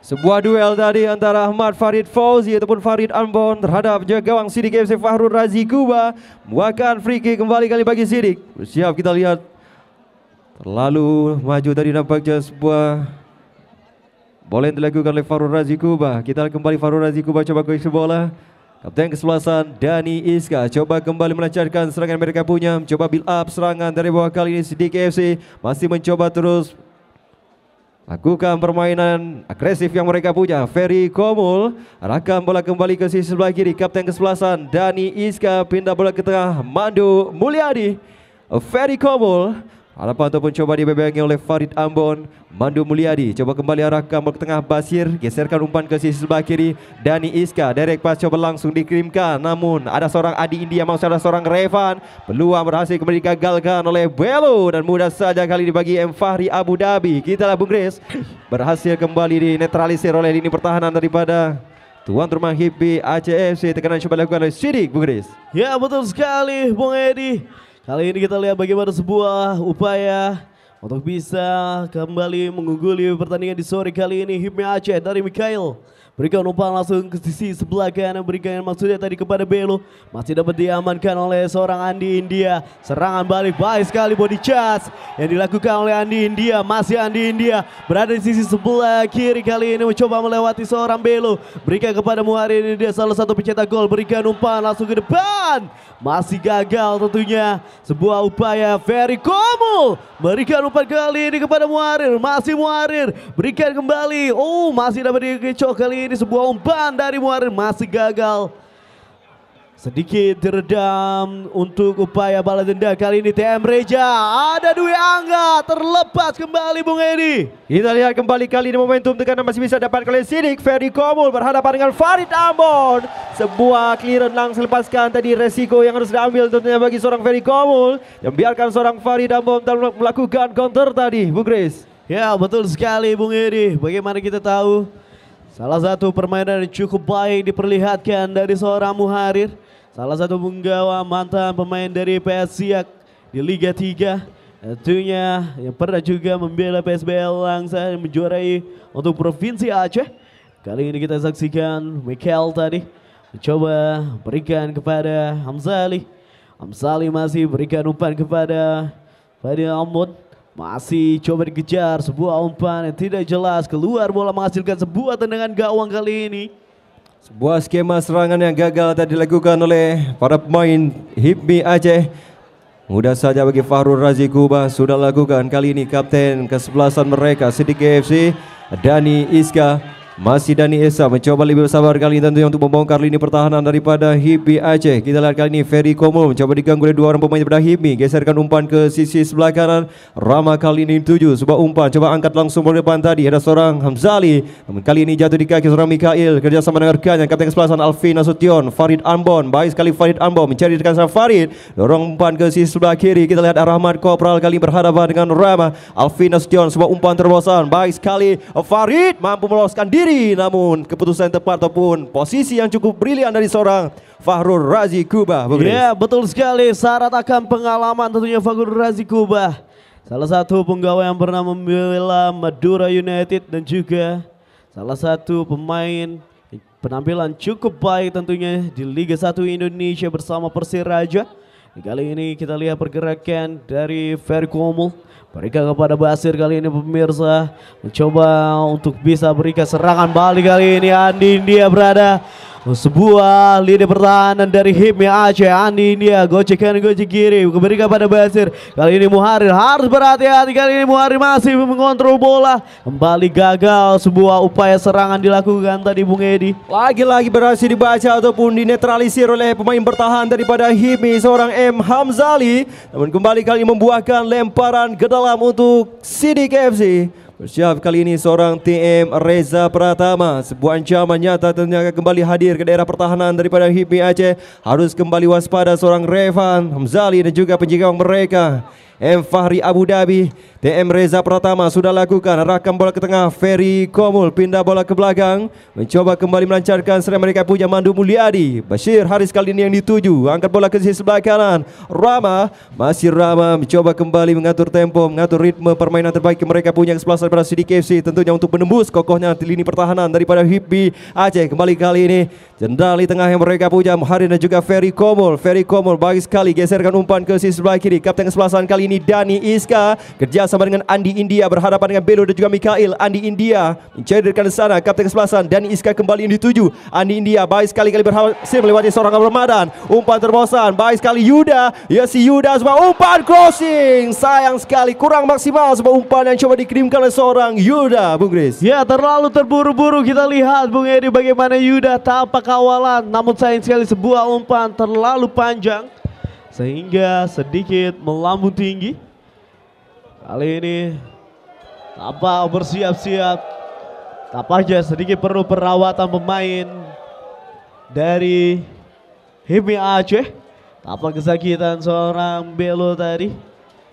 Speaker 1: Sebuah duel tadi antara Ahmad
Speaker 2: Farid Fauzi ataupun Farid Ambon terhadap jaga gawang Sidik FC Fahrul Razi Kuba. Muakan free kick kembali kali bagi Sidik. Siap kita lihat. Terlalu maju tadi nampaknya sebuah bola yang dilakukan oleh Fahrul Razi Kuba. Kita kembali Fahrul Razi Kuba coba ke bola. Kapten kesebelasan Dani Iska coba kembali melancarkan serangan mereka punya. Coba build up serangan dari bawah kali ini Sidik FC. Masih mencoba terus Lakukan permainan agresif yang mereka punya. Ferry Komul rakam bola kembali ke sisi sebelah kiri. Kapten kesebelasan Dani Iska pindah bola ke tengah. Mandu Mulyadi. Ferry Komul Harapan ataupun coba dibebangi oleh Farid Ambon Mandu Mulyadi coba kembali arahkan ke tengah Basir Geserkan umpan ke sisi sebelah kiri Dani Iska Derek pas coba langsung dikirimkan Namun ada seorang Adi India Maksudnya ada seorang Revan Peluang berhasil kembali digagalkan oleh Belo Dan mudah saja kali dibagi M. Fahri Abu Dhabi Kita lah Bung Grace Berhasil kembali dinetralisir oleh lini pertahanan daripada
Speaker 1: Tuan rumah Hibi ACFC tekanan coba dilakukan oleh Sidik Bung Grace Ya betul sekali Bung Edi Kali ini kita lihat bagaimana sebuah upaya untuk bisa kembali mengungguli pertandingan di sore kali ini. Hipmi Aceh dari Mikhail. Berikan umpan langsung ke sisi sebelah kanan. Berikan maksudnya tadi kepada Belo. Masih dapat diamankan oleh seorang Andi India. Serangan balik baik sekali body charge yang dilakukan oleh Andi India. Masih Andi India berada di sisi sebelah kiri kali ini mencoba melewati seorang Belo. Berikan kepada Muhari ini dia salah satu pencetak gol. Berikan umpan langsung ke depan. Masih gagal tentunya. Sebuah upaya very Komo. Berikan umpan kali ini kepada Muharir. Masih Muharir. Berikan kembali. Oh masih dapat dikecoh kali ini sebuah umpan dari Muarin masih gagal. Sedikit diredam untuk upaya balas denda kali ini TM Reja. Ada Dwi Angga terlepas kembali Bung Edi. Kita lihat kembali kali ini momentum tekanan masih bisa dapat oleh Sidik. Ferry Komul berhadapan
Speaker 2: dengan Farid Ambon. Sebuah clearance langsung lepaskan tadi resiko yang harus diambil tentunya
Speaker 1: bagi seorang Ferry Komul. Yang biarkan seorang Farid Ambon melakukan counter tadi Bung Grace. Ya betul sekali Bung Edi. Bagaimana kita tahu Salah satu permainan yang cukup baik diperlihatkan dari seorang Muharir. Salah satu penggawa mantan pemain dari PS Siak di Liga 3. Tentunya yang pernah juga membela PSBL Langsa yang menjuarai untuk Provinsi Aceh. Kali ini kita saksikan Mikel tadi mencoba berikan kepada Hamzali. Hamzali masih berikan umpan kepada Fadil Amud. Masih coba dikejar sebuah umpan yang tidak jelas. Keluar bola menghasilkan sebuah tendangan gawang kali ini.
Speaker 2: Sebuah skema serangan yang gagal tadi dilakukan oleh para pemain Hipmi Aceh. Mudah saja bagi Fahrul Razi Kuba sudah lakukan kali ini kapten kesebelasan mereka Sidik KFC Dani Iska masih Dani Esa mencoba lebih bersabar kali ini tentunya untuk membongkar lini pertahanan daripada Hibi Aceh. Kita lihat kali ini Ferry Komo mencoba diganggu oleh dua orang pemain daripada Hibi. Geserkan umpan ke sisi sebelah kanan. Rama kali ini tuju sebuah umpan. Coba angkat langsung dari depan tadi. Ada seorang Hamzali. Namun kali ini jatuh di kaki seorang Mikail. Kerjasama dengan rekannya. Kapten kesebelasan Alvin Nasution. Farid Ambon. Baik sekali Farid Ambon mencari rekan sang Farid. Dorong umpan ke sisi sebelah kiri. Kita lihat Rahmat Kopral kali ini berhadapan dengan Rama. Alvin Nasution sebuah umpan terobosan. Baik sekali Farid mampu meloloskan diri sendiri namun keputusan yang tepat
Speaker 1: ataupun posisi yang cukup brilian dari seorang Fahrul Razi Kuba. Ya yeah, betul sekali syarat akan pengalaman tentunya Fahrul Razi Kuba, Salah satu penggawa yang pernah membela Madura United dan juga salah satu pemain penampilan cukup baik tentunya di Liga 1 Indonesia bersama Persiraja. Kali ini kita lihat pergerakan dari Ferry Komul. Berikan kepada Basir kali ini pemirsa. Mencoba untuk bisa berikan serangan balik kali ini. Andi dia berada sebuah lini pertahanan dari Hipmi Aceh Andi India Gocek kanan gocek kiri kembali kepada Basir Kali ini Muharir harus berhati-hati Kali ini Muharir masih mengontrol bola Kembali gagal sebuah upaya serangan dilakukan tadi Bung Edi Lagi-lagi berhasil dibaca ataupun dinetralisir oleh pemain bertahan daripada Hipmi Seorang M
Speaker 2: Hamzali Namun kembali kali membuahkan lemparan ke dalam untuk Sidik FC Bersiap kali ini seorang TM Reza Pratama Sebuah ancaman nyata ternyata kembali hadir ke daerah pertahanan daripada HIPMI Aceh Harus kembali waspada seorang Revan Hamzali dan juga penjaga mereka M. Fahri Abu Dhabi TM Reza Pratama sudah lakukan Rakam bola ke tengah Ferry Komul Pindah bola ke belakang Mencoba kembali melancarkan Serang mereka punya Mandu Mulyadi Bashir Haris kali ini yang dituju Angkat bola ke sisi sebelah kanan Rama Masih Rama Mencoba kembali mengatur tempo Mengatur ritme permainan terbaik mereka punya Kesebelasan daripada Sidi KFC tentunya untuk menembus kokohnya di lini pertahanan daripada hibbi Aceh kembali kali ini jendali tengah yang mereka punya Muharin dan juga Ferry Komol Ferry Komol bagus sekali geserkan umpan ke sisi sebelah kiri kapten kesebelasan kali ini Dani Iska kerjasama dengan Andi India berhadapan dengan Belo dan juga Mikail Andi India mencederkan sana kapten kesebelasan Dani Iska kembali ini dituju Andi India baik sekali kali berhasil melewati seorang Ramadan umpan terbosan baik sekali Yuda ya si Yuda sebuah umpan crossing sayang sekali kurang maksimal sebuah umpan yang coba dikirimkan
Speaker 1: oleh seorang Yuda, Bung Gris. Ya, terlalu terburu-buru kita lihat Bung Edi bagaimana Yuda tanpa kawalan. Namun sayang sekali sebuah umpan terlalu panjang sehingga sedikit melambung tinggi. Kali ini apa bersiap-siap, aja sedikit perlu perawatan pemain dari Himi Aceh. Tanpa kesakitan seorang Belo tadi.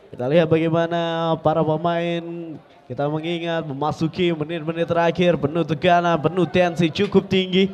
Speaker 1: Kita lihat bagaimana para pemain kita mengingat memasuki menit-menit terakhir penuh tekanan, penuh tensi cukup tinggi.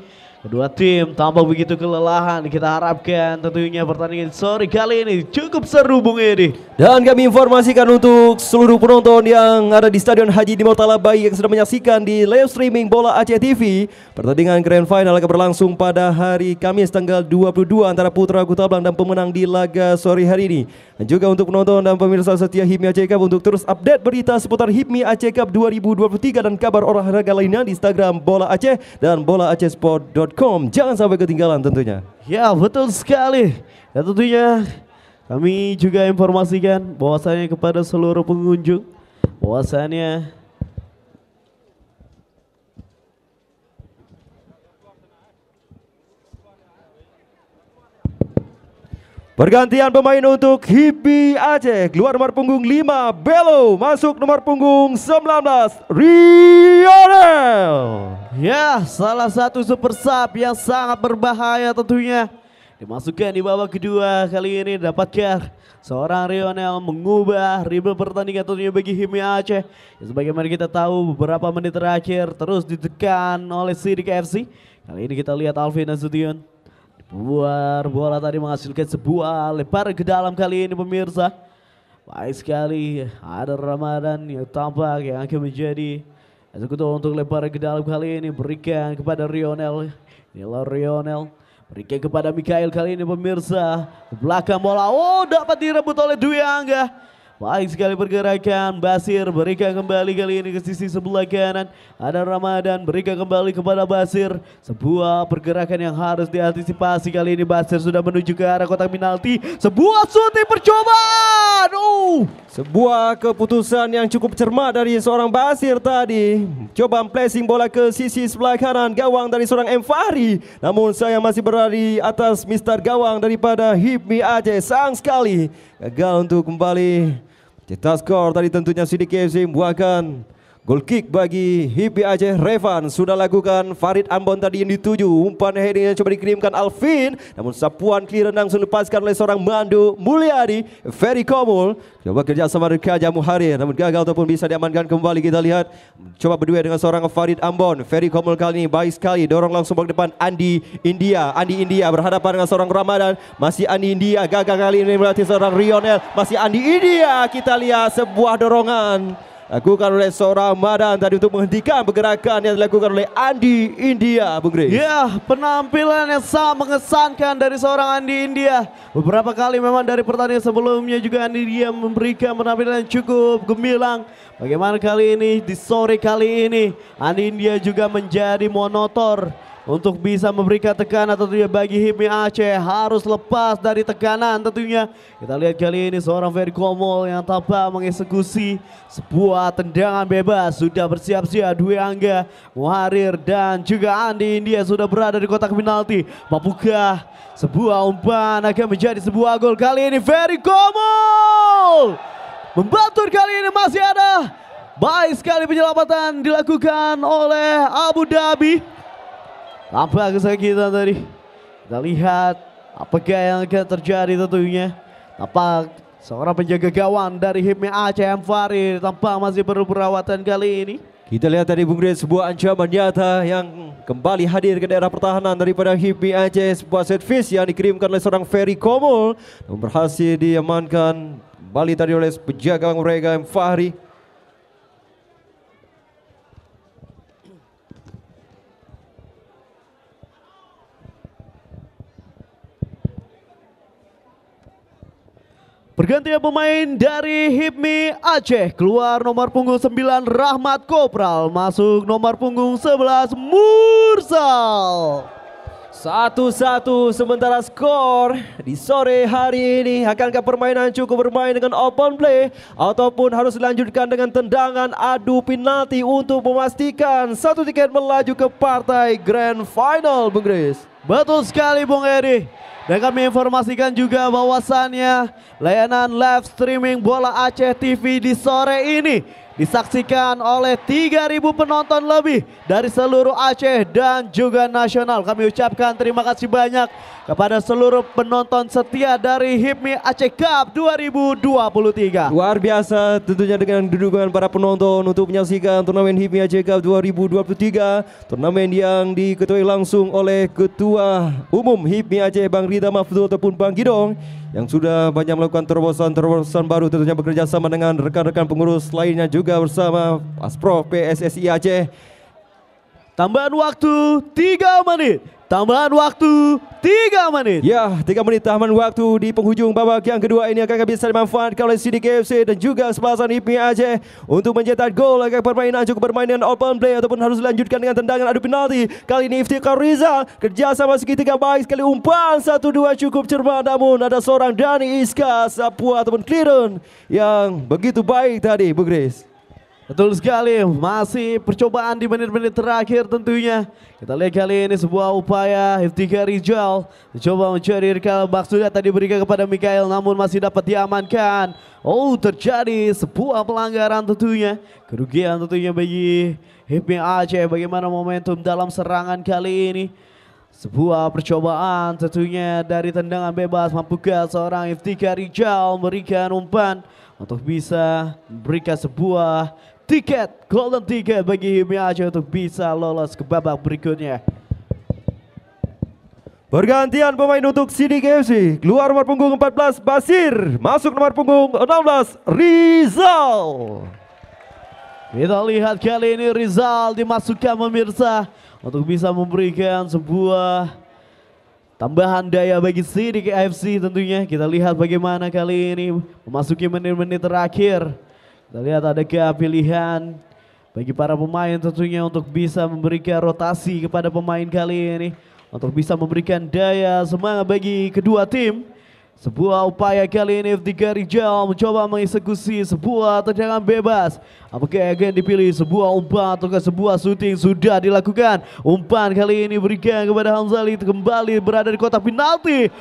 Speaker 1: Kedua tim tampak begitu kelelahan. Kita harapkan tentunya pertandingan sore kali ini cukup seru Bung Edi. Dan kami informasikan untuk seluruh penonton yang ada di
Speaker 2: Stadion Haji di Motala Bayi yang sedang menyaksikan di live streaming Bola Aceh TV. Pertandingan Grand Final akan berlangsung pada hari Kamis tanggal 22 antara Putra Kutablang dan pemenang di laga sore hari ini. Dan juga untuk penonton dan pemirsa setia HIPMI Aceh Cup untuk terus update berita seputar HIPMI Aceh Cup 2023 dan kabar olahraga lainnya di Instagram Bola Aceh dan Bola Aceh Sport gmail.com. Jangan sampai ketinggalan tentunya.
Speaker 1: Ya betul sekali. ya tentunya kami juga informasikan bahwasannya kepada seluruh pengunjung bahwasannya
Speaker 2: Pergantian pemain untuk Hibi Aceh keluar nomor punggung 5 Belo masuk nomor punggung
Speaker 1: 19 Rionel. Ya, salah satu super sub yang sangat berbahaya tentunya. Dimasukkan di babak kedua kali ini dapatkah seorang Rionel mengubah ribu pertandingan tentunya bagi Hibi Aceh. Ya, sebagaimana kita tahu beberapa menit terakhir terus ditekan oleh Sidik FC. Kali ini kita lihat Alvin Nasution Luar bola tadi menghasilkan sebuah lebar ke dalam kali ini pemirsa. Baik sekali ada Ramadan yang tampak yang akan menjadi eksekutor untuk lebar ke dalam kali ini. Berikan kepada Rionel. Inilah Rionel. Berikan kepada Mikael kali ini pemirsa. Belakang bola. Oh dapat direbut oleh Dwi Angga. Baik sekali pergerakan Basir berikan kembali kali ini ke sisi sebelah kanan. Ada Ramadan berikan kembali kepada Basir. Sebuah pergerakan yang harus diantisipasi kali ini Basir sudah menuju ke arah kotak penalti. Sebuah suntik percobaan. oh
Speaker 2: Sebuah keputusan yang
Speaker 1: cukup cermat dari seorang
Speaker 2: Basir tadi. Coba placing bola ke sisi sebelah kanan gawang dari seorang M Fahri. Namun saya masih berada di atas Mister Gawang daripada Hipmi Aceh. Sang sekali gagal untuk kembali cetak skor tadi tentunya Sidik KFC membuahkan Goal kick bagi Hibi Aceh Revan sudah lakukan Farid Ambon tadi yang dituju umpan heading yang coba dikirimkan Alvin namun sapuan clear langsung lepaskan oleh seorang Mandu Mulyadi Ferry Komul coba kerja sama Kaja Muhari namun gagal ataupun bisa diamankan kembali kita lihat coba berdua dengan seorang Farid Ambon Ferry Komul kali ini baik sekali dorong langsung ke depan Andi India Andi India berhadapan dengan seorang Ramadan masih Andi India gagal kali ini melatih seorang Rionel masih Andi India kita lihat sebuah dorongan lakukan oleh
Speaker 1: seorang Madan tadi untuk menghentikan pergerakan yang dilakukan oleh Andi India, Bung Grace. Ya, penampilan yang sangat mengesankan dari seorang Andi India. Beberapa kali memang dari pertandingan sebelumnya juga Andi India memberikan penampilan yang cukup gemilang. Bagaimana kali ini, di sore kali ini, Andi India juga menjadi monotor untuk bisa memberikan tekanan tentunya bagi Hipmi Aceh harus lepas dari tekanan tentunya. Kita lihat kali ini seorang Ferry Komol yang tampak mengeksekusi sebuah tendangan bebas. Sudah bersiap-siap Dwi Angga, Muharir dan juga Andi India sudah berada di kotak penalti. Mampukah sebuah umpan akan menjadi sebuah gol kali ini Ferry Komol. Membantu kali ini masih ada. Baik sekali penyelamatan dilakukan oleh Abu Dhabi. Nampak kesakitan tadi. Kita lihat apakah yang akan terjadi tentunya. Tampak seorang penjaga gawang dari Aceh ACM Farid tampak masih perlu perawatan kali ini.
Speaker 2: Kita lihat tadi Bung Rian sebuah ancaman nyata yang kembali hadir ke daerah pertahanan daripada Hipmi Aceh. Sebuah set fish yang dikirimkan oleh seorang Ferry Komol. Dan berhasil diamankan kembali tadi oleh penjaga mereka M. Fahri.
Speaker 1: Pergantian pemain dari Hipmi Aceh keluar nomor punggung 9 Rahmat Kopral masuk nomor punggung 11 Mursal.
Speaker 2: satu-satu sementara skor di sore hari ini akankah permainan cukup bermain dengan open play ataupun harus dilanjutkan dengan tendangan adu
Speaker 1: penalti untuk memastikan satu tiket melaju ke partai grand final Bung Grace. Betul sekali Bung Eri. Dan kami informasikan juga bahwasannya layanan live streaming bola Aceh TV di sore ini disaksikan oleh 3.000 penonton lebih dari seluruh Aceh dan juga nasional. Kami ucapkan terima kasih banyak kepada seluruh penonton setia dari HIPMI Aceh Cup 2023. Luar biasa tentunya dengan dukungan para penonton untuk
Speaker 2: menyaksikan turnamen HIPMI Aceh Cup 2023. Turnamen yang diketuai langsung oleh Ketua Umum HIPMI Aceh Bang Rida Mahfudul ataupun Bang Gidong yang sudah banyak melakukan terobosan-terobosan baru tentunya bekerja sama dengan rekan-rekan pengurus lainnya juga bersama Aspro PSSI Aceh Tambahan waktu 3 menit. Tambahan waktu 3 menit. Ya, 3 menit tambahan waktu di penghujung babak yang kedua ini akan bisa dimanfaatkan oleh Sidi KFC dan juga sebelasan IPMI Aceh untuk mencetak gol agar permainan cukup bermain dengan open play ataupun harus dilanjutkan dengan tendangan adu penalti. Kali ini Iftikhar Rizal sama segitiga baik sekali umpan 1-2 cukup cermat namun ada seorang Dani Iska
Speaker 1: Sapua ataupun Kliron yang begitu baik tadi Bu Grace. Betul sekali, masih percobaan di menit-menit terakhir tentunya. Kita lihat kali ini sebuah upaya Hiftika Rijal mencoba mencari Irkal Baksuda tadi berikan kepada Mikael namun masih dapat diamankan. Oh terjadi sebuah pelanggaran tentunya, kerugian tentunya bagi Hipmi Aceh bagaimana momentum dalam serangan kali ini. Sebuah percobaan tentunya dari tendangan bebas mampukah seorang Hiftika Rijal memberikan umpan untuk bisa berikan sebuah tiket golden tiket bagi Himi Aceh untuk bisa lolos ke babak berikutnya.
Speaker 2: Pergantian pemain untuk Sidik FC. Keluar nomor punggung 14 Basir,
Speaker 1: masuk nomor punggung 16 Rizal. Kita lihat kali ini Rizal dimasukkan pemirsa untuk bisa memberikan sebuah tambahan daya bagi Sidik FC tentunya. Kita lihat bagaimana kali ini memasuki menit-menit terakhir. Kita lihat ada pilihan bagi para pemain tentunya untuk bisa memberikan rotasi kepada pemain kali ini. Untuk bisa memberikan daya semangat bagi kedua tim. Sebuah upaya kali ini F3 Rijal mencoba mengeksekusi sebuah tendangan bebas. Apakah agen dipilih sebuah umpan atau sebuah syuting sudah dilakukan. Umpan kali ini berikan kepada Hamzali kembali berada di kotak penalti.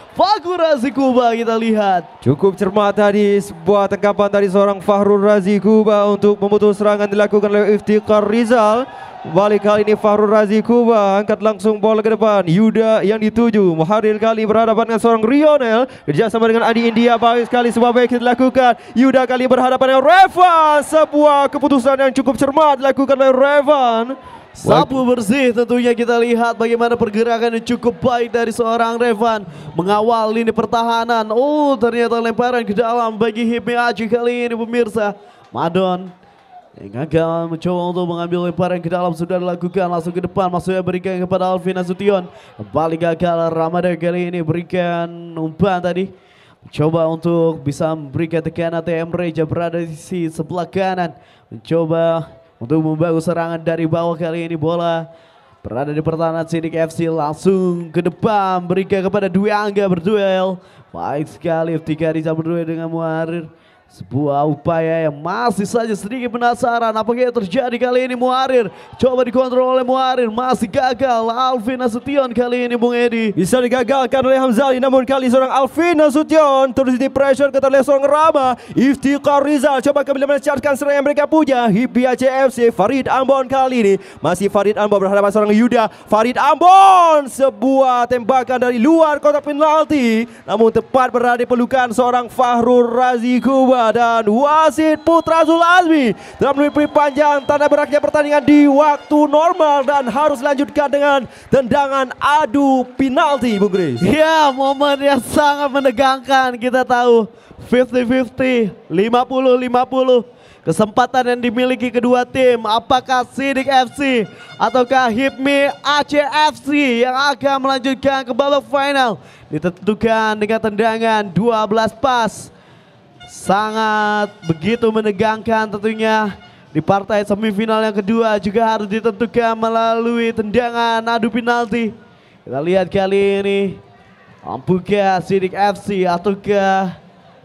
Speaker 1: Razi Kuba kita lihat. Cukup
Speaker 2: cermat tadi sebuah tangkapan dari seorang Fahrul Razi Kuba untuk memutus serangan dilakukan oleh Iftikhar Rizal. Balik kali ini Fahrul Razi Kuba angkat langsung bola ke depan. Yuda yang dituju. Muharil kali berhadapan dengan seorang Rionel. sama dengan Adi India. Baik sekali sebuah baik dilakukan. Yuda kali berhadapan dengan Reva Sebuah keputusan keputusan yang cukup cermat
Speaker 1: dilakukan oleh Revan. Sapu bersih tentunya kita lihat bagaimana pergerakan yang cukup baik dari seorang Revan mengawal lini pertahanan. Oh ternyata lemparan ke dalam bagi Hipmi Aji kali ini pemirsa. Madon yang gagal mencoba untuk mengambil lemparan ke dalam sudah dilakukan langsung ke depan maksudnya berikan kepada Alvin Nasution kembali gagal ramadhan kali ini berikan umpan tadi coba untuk bisa memberikan tekanan TM Reja berada di sisi sebelah kanan mencoba untuk membangun serangan dari bawah kali ini bola berada di pertahanan Sidik FC langsung ke depan berikan kepada Dwi Angga berduel baik sekali tiga 3 Riza berduel dengan Muarir. Sebuah upaya yang masih saja sedikit penasaran apakah yang terjadi kali ini Muarir. Coba dikontrol oleh Muarir, masih gagal Alvin Nasution kali ini Bung Edi. Bisa digagalkan oleh Hamzali namun kali seorang Alvin Nasution terus di pressure
Speaker 2: ke oleh seorang Rama. Iftikar Rizal coba kembali mencarkan serangan yang mereka punya. Hibia CFC Farid Ambon kali ini masih Farid Ambon berhadapan seorang Yuda. Farid Ambon sebuah tembakan dari luar kotak penalti namun tepat berada di pelukan seorang Fahrul Razi Kuba dan wasit Putra Zulazmi dalam lebih panjang
Speaker 1: tanda beraknya pertandingan di waktu normal dan harus lanjutkan dengan tendangan adu penalti Bung Gris. Ya momen yang sangat menegangkan kita tahu 50-50, 50-50 kesempatan yang dimiliki kedua tim apakah Sidik FC ataukah Hipmi ACFC yang akan melanjutkan ke babak final ditentukan dengan tendangan 12 pas sangat begitu menegangkan tentunya di partai semifinal yang kedua juga harus ditentukan melalui tendangan adu penalti. Kita lihat kali ini Ampukah Sidik FC ataukah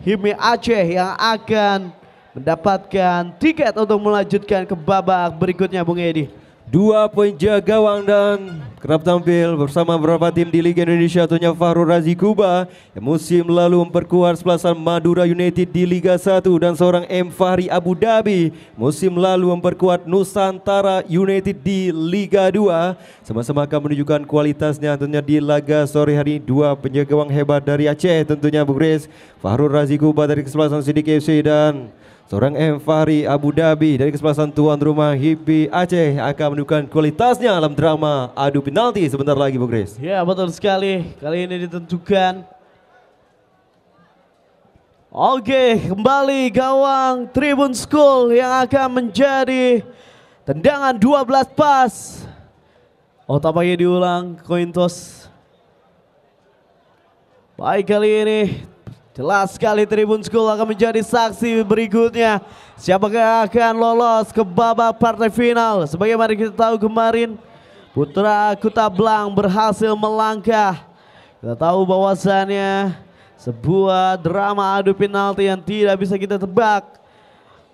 Speaker 1: Himi Aceh yang akan mendapatkan tiket untuk melanjutkan ke babak berikutnya Bung Edi. Dua penjaga wang gawang dan kerap tampil bersama
Speaker 2: beberapa tim di Liga Indonesia tentunya Fahrul Razi Kuba yang musim lalu memperkuat sepelasan Madura United di Liga 1 dan seorang M Fahri Abu Dhabi musim lalu memperkuat Nusantara United di Liga 2 sama-sama akan menunjukkan kualitasnya tentunya di laga sore hari dua penjaga gawang hebat dari Aceh tentunya Bung Grace Razi Kuba dari kesebelasan Sidik FC dan Seorang M. Fahri Abu Dhabi dari kesempatan tuan rumah Hibi Aceh akan menunjukkan kualitasnya dalam drama adu penalti sebentar lagi Bu Gris.
Speaker 1: Ya betul sekali, kali ini ditentukan. Oke, kembali gawang Tribun School yang akan menjadi tendangan 12 pas. Oh tampaknya diulang koin Baik kali ini Jelas sekali Tribun School akan menjadi saksi berikutnya. Siapakah akan lolos ke babak partai final? Sebagaimana kita tahu kemarin Putra Kutablang berhasil melangkah. Kita tahu bahwasannya sebuah drama adu penalti yang tidak bisa kita tebak.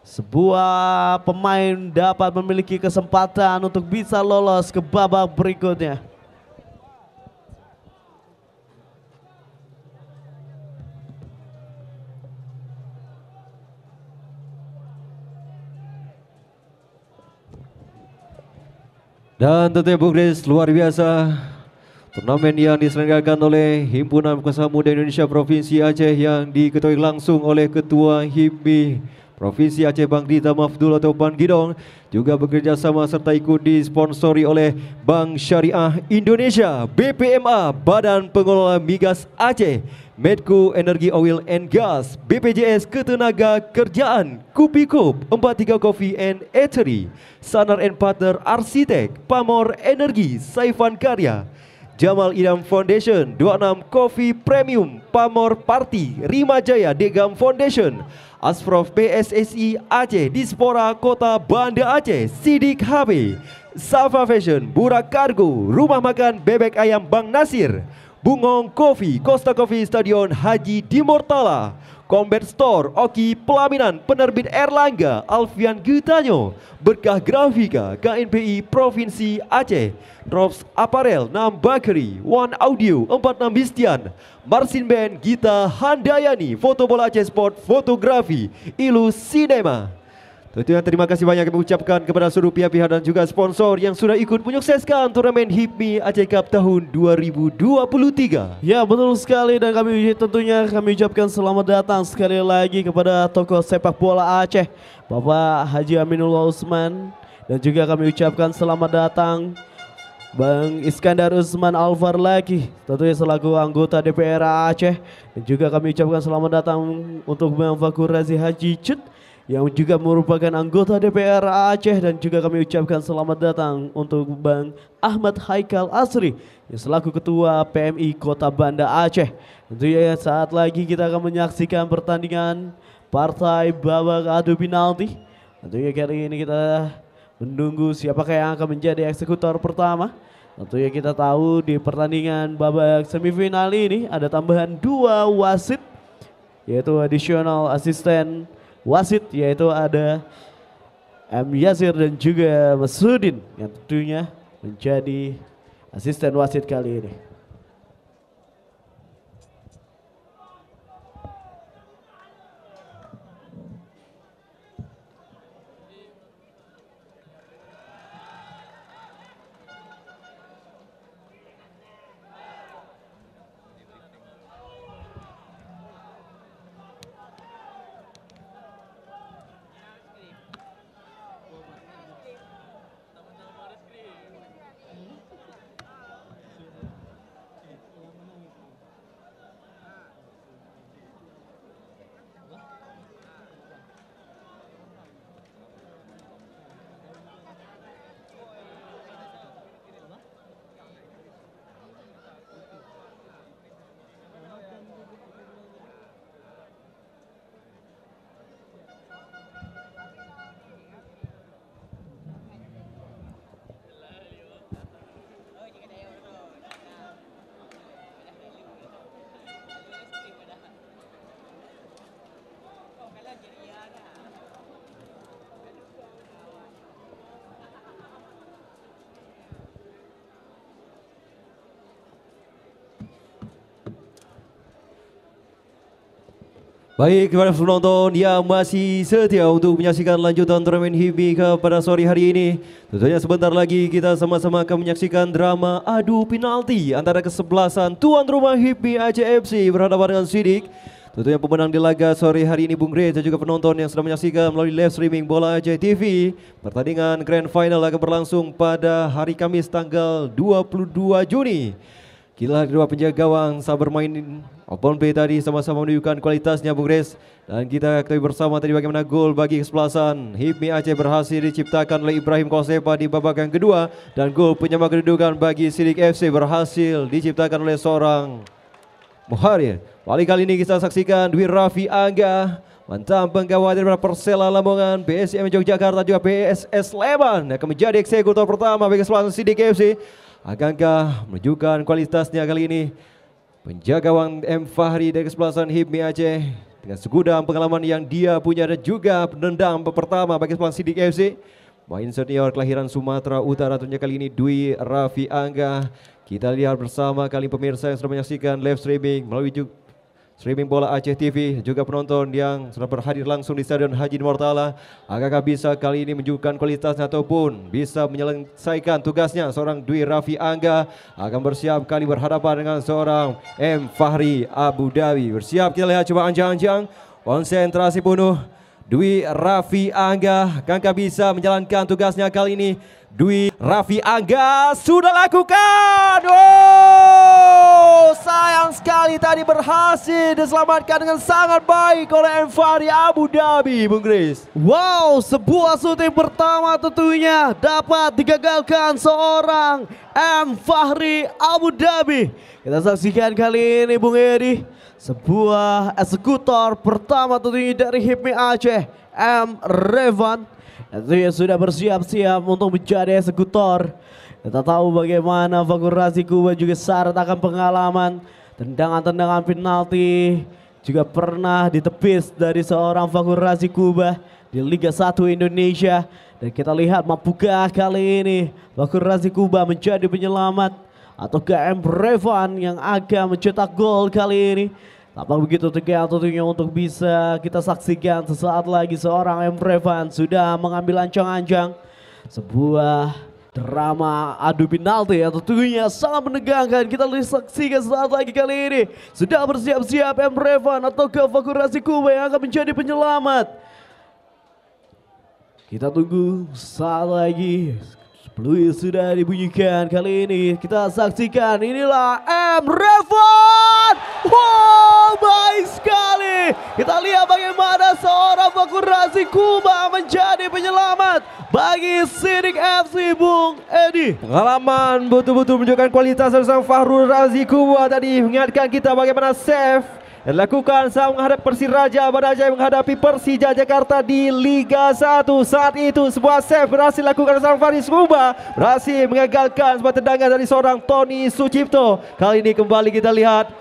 Speaker 1: Sebuah pemain dapat memiliki kesempatan untuk bisa lolos ke babak berikutnya.
Speaker 2: Dan tentunya Bung Chris luar biasa. Turnamen yang diselenggarakan oleh Himpunan Pengusaha Muda Indonesia Provinsi Aceh yang diketuai langsung oleh Ketua HIPMI Provinsi Aceh Bang Dita Mafdul atau Pan Gidong juga bekerja sama serta ikut disponsori oleh Bank Syariah Indonesia BPMA Badan Pengelola Migas Aceh Medco Energi Oil and Gas, BPJS Ketenaga Kerjaan, Kup, 43 Coffee and Eatery, Sanar and Partner Arsitek, Pamor Energi, Saifan Karya, Jamal Idam Foundation, 26 Coffee Premium, Pamor Party, Rima Jaya Degam Foundation, Asprof PSSI Aceh, Dispora Kota Banda Aceh, Sidik HB, Safa Fashion, Burak Kargo, Rumah Makan Bebek Ayam Bang Nasir, Bungong Coffee, Costa Coffee Stadion Haji Dimortala, Combat Store, Oki Pelaminan, Penerbit Erlangga, Alfian Gutanyo, Berkah Grafika, KNPI Provinsi Aceh, Drops Apparel, Nam Bakery, One Audio, 46 Bistian, Marsin Band, Gita Handayani, Foto Bola Aceh Sport, Fotografi, Ilu Cinema. Tentunya terima kasih banyak kami ucapkan kepada seluruh pihak-pihak dan juga sponsor yang sudah ikut menyukseskan turnamen HIPMI Aceh Cup tahun
Speaker 1: 2023. Ya betul sekali dan kami tentunya kami ucapkan selamat datang sekali lagi kepada tokoh sepak bola Aceh Bapak Haji Aminullah Usman dan juga kami ucapkan selamat datang Bang Iskandar Usman Alvar lagi tentunya selaku anggota DPR Aceh dan juga kami ucapkan selamat datang untuk Bang Fakur Razi Haji Cut yang juga merupakan anggota DPR Aceh dan juga kami ucapkan selamat datang untuk Bang Ahmad Haikal Asri yang selaku Ketua PMI Kota Banda Aceh. Tentunya ya, saat lagi kita akan menyaksikan pertandingan partai babak adu penalti. Tentunya kali ini kita menunggu siapakah yang akan menjadi eksekutor pertama. Tentunya kita tahu di pertandingan babak semifinal ini ada tambahan dua wasit yaitu additional assistant wasit yaitu ada M. Yazir dan juga Mas yang tentunya menjadi asisten wasit kali ini.
Speaker 2: Baik kepada penonton yang masih setia untuk menyaksikan lanjutan turnamen HIBI pada sore hari ini. Tentunya sebentar lagi kita sama-sama akan menyaksikan drama adu penalti antara kesebelasan tuan rumah HIBI ACFC berhadapan dengan Sidik. Tentunya pemenang di laga sore hari ini Bung Grey dan juga penonton yang sedang menyaksikan melalui live streaming Bola AJ TV. Pertandingan Grand Final akan berlangsung pada hari Kamis tanggal 22 Juni. Kila kedua penjaga gawang saat bermain open play tadi sama-sama menunjukkan kualitasnya Bung Grace. Dan kita ketahui bersama tadi bagaimana gol bagi kesebelasan. Hipmi Aceh berhasil diciptakan oleh Ibrahim Kosepa di babak yang kedua. Dan gol penyama kedudukan bagi Sidik FC berhasil diciptakan oleh seorang Muharir. Kali ya. kali ini kita saksikan Dwi Raffi Angga. Mantan penggawa daripada Persela Lamongan, PSM Yogyakarta juga PSS Leban yang akan menjadi eksekutor pertama bagi kesebelasan Sidik FC. Akankah menunjukkan kualitasnya kali ini? Penjaga Wang M. Fahri dari kesebelasan Hibmi Aceh dengan segudang pengalaman yang dia punya dan juga penendang pertama bagi sebuah Sidik FC. Main senior kelahiran Sumatera Utara tentunya kali ini Dwi Raffi Angga. Kita lihat bersama kali pemirsa yang sudah menyaksikan live streaming melalui streaming bola Aceh TV, juga penonton yang sudah berhadir langsung di Stadion Haji Mortala. agak bisa kali ini menunjukkan kualitasnya ataupun bisa menyelesaikan tugasnya seorang Dwi Rafi Angga akan bersiap kali berhadapan dengan seorang M. Fahri Abu Dhabi. Bersiap kita lihat coba anjang-anjang, konsentrasi penuh. Dwi Rafi Angga, Kangka bisa menjalankan tugasnya kali ini. Dwi Rafi Angga sudah lakukan. Oh!
Speaker 1: Oh, sayang sekali tadi berhasil diselamatkan dengan sangat baik oleh Enfari Abu Dhabi Bung Chris. Wow sebuah syuting pertama tentunya dapat digagalkan seorang M. Fahri Abu Dhabi. Kita saksikan kali ini Bung Edi. Sebuah eksekutor pertama tentunya dari Hipmi Aceh M. Revan. Tentunya sudah bersiap-siap untuk menjadi eksekutor kita tahu bagaimana Fakur Kuba juga syarat akan pengalaman tendangan-tendangan penalti juga pernah ditepis dari seorang Fakur Kuba di Liga 1 Indonesia. Dan kita lihat mampukah kali ini Fakur Kuba menjadi penyelamat atau KM Revan yang akan mencetak gol kali ini. Tampak begitu tegang tentunya untuk bisa kita saksikan sesaat lagi seorang M. Revan sudah mengambil ancang-ancang sebuah Drama adu penalti yang tentunya sangat menegangkan. Kita saksikan saat lagi kali ini. Sudah bersiap-siap M. Revan atau ke Kuba yang akan menjadi penyelamat. Kita tunggu saat lagi. Peluit sudah dibunyikan kali ini. Kita saksikan inilah M. Revan. Wow, baik sekali. Kita lihat bagaimana seorang Fakurasi Kuba menjadi penyelamat bagi Sidik FC Bung Edi.
Speaker 2: Pengalaman betul-betul menunjukkan kualitas dari sang Fahrul Razi Kuba tadi mengingatkan kita bagaimana save lakukan dilakukan saat menghadap Persiraja Banaja menghadapi Persija Jakarta di Liga 1 saat itu sebuah save berhasil dilakukan sang Faris Kuba berhasil mengagalkan sebuah tendangan dari seorang Tony Sucipto kali ini kembali kita lihat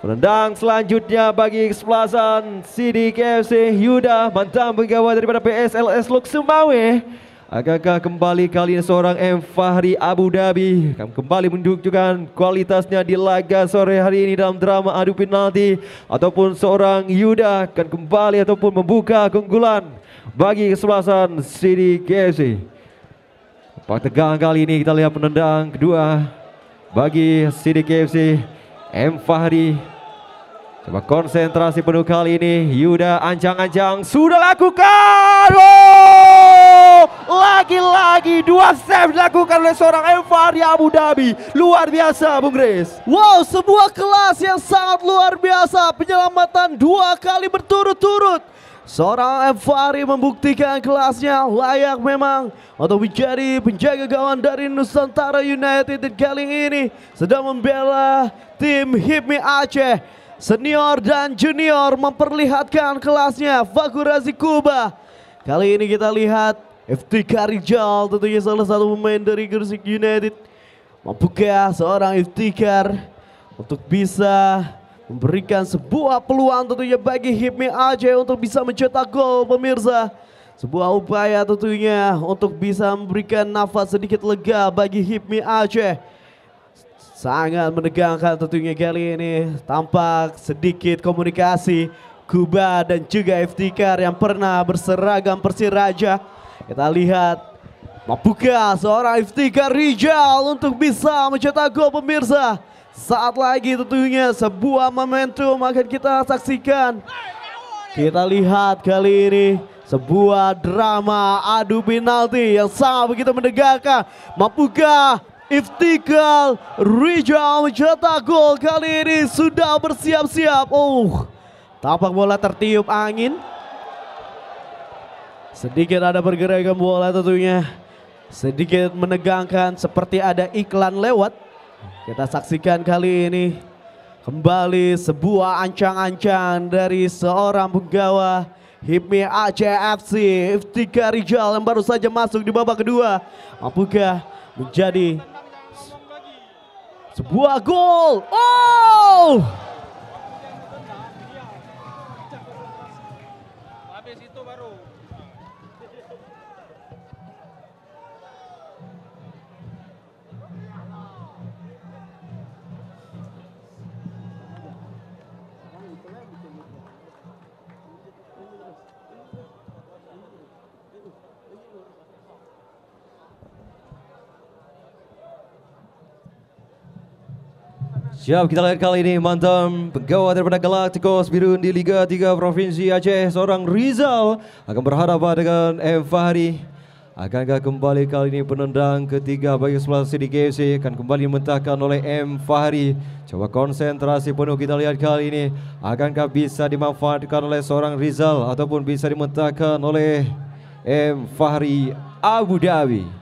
Speaker 2: Rendang selanjutnya bagi kesebelasan Sidik KFC Yuda mantan pegawai daripada PSLS Lok Agakkah kembali kali ini seorang M. Fahri Abu Dhabi akan kembali menunjukkan kualitasnya di laga sore hari ini dalam drama adu penalti ataupun seorang Yuda akan kembali ataupun membuka keunggulan bagi kesebelasan City KFC. Pak tegang kali ini kita lihat penendang kedua bagi City KFC M. Fahri Coba konsentrasi penuh kali ini Yuda ancang-ancang sudah lakukan. Oh! Lagi-lagi
Speaker 1: dua save dilakukan oleh seorang Evaria Abu Dhabi. Luar biasa Bung Grace. Wow, sebuah kelas yang sangat luar biasa. Penyelamatan dua kali berturut-turut. Seorang Evari membuktikan kelasnya layak memang untuk menjadi penjaga gawang dari Nusantara United dan kali ini sedang membela tim Hipmi Aceh. Senior dan junior memperlihatkan kelasnya Fakurazi Kuba. Kali ini kita lihat FTK Rijal tentunya salah satu pemain dari Gresik United. Mampukah seorang Kar untuk bisa memberikan sebuah peluang tentunya bagi Hipmi Aceh untuk bisa mencetak gol pemirsa. Sebuah upaya tentunya untuk bisa memberikan nafas sedikit lega bagi Hipmi Aceh. Sangat menegangkan tentunya kali ini. Tampak sedikit komunikasi Kuba dan juga Kar yang pernah berseragam Persiraja. Kita lihat membuka seorang Iftikhar Rijal untuk bisa mencetak gol pemirsa. Saat lagi tentunya sebuah momentum akan kita saksikan. Kita lihat kali ini sebuah drama adu penalti yang sangat begitu mendegarkan. Membuka Iftikal Rijal mencetak gol kali ini sudah bersiap-siap. Oh, tampak bola tertiup angin. Sedikit ada pergerakan bola tentunya. Sedikit menegangkan seperti ada iklan lewat. Kita saksikan kali ini. Kembali sebuah ancang-ancang dari seorang penggawa Hipmi ACFC Iftika Rijal yang baru saja masuk di babak kedua. Mampukah menjadi sebuah gol? Oh!
Speaker 2: Siap, kita lihat kali ini mantan pegawai daripada Galacticos Biru di Liga 3 Provinsi Aceh, seorang Rizal akan berhadapan dengan M. Fahri. Akankah kembali kali ini penendang ketiga bagi sebelah GFC akan kembali mentahkan oleh M. Fahri. Coba konsentrasi penuh kita lihat kali ini. Akankah bisa dimanfaatkan oleh seorang Rizal ataupun bisa dimentahkan oleh M. Fahri Abu Dhabi.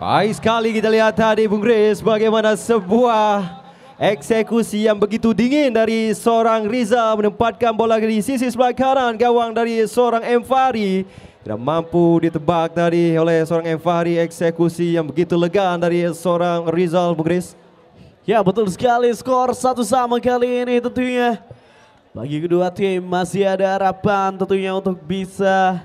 Speaker 2: Baik sekali kita lihat tadi Bung Chris bagaimana sebuah eksekusi yang begitu dingin dari seorang Riza menempatkan bola di sisi sebelah kanan gawang dari seorang Emfari. Tidak mampu ditebak tadi oleh seorang Emfari eksekusi yang begitu legan dari seorang Rizal Bung Chris.
Speaker 1: Ya betul sekali skor satu sama kali ini tentunya. Bagi kedua tim masih ada harapan tentunya untuk bisa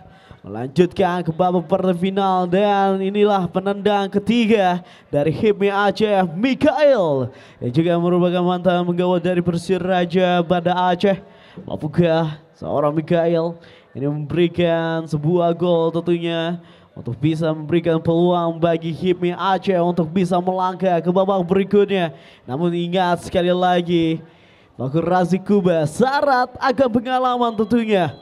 Speaker 1: melanjutkan ke babak perfinal dan inilah penendang ketiga dari Hibmi Aceh Mikael yang juga merupakan mantan penggawa dari Persir Raja pada Aceh maupun seorang Mikael ini memberikan sebuah gol tentunya untuk bisa memberikan peluang bagi Hibmi Aceh untuk bisa melangkah ke babak berikutnya namun ingat sekali lagi Bakur Razikuba syarat agak pengalaman tentunya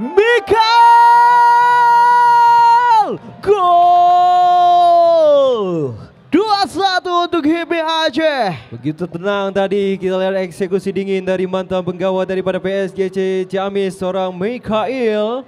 Speaker 1: Mikael Gol 2-1 untuk Aceh Begitu tenang tadi kita
Speaker 2: lihat eksekusi dingin dari mantan penggawa daripada PSGC Ciamis seorang Mikael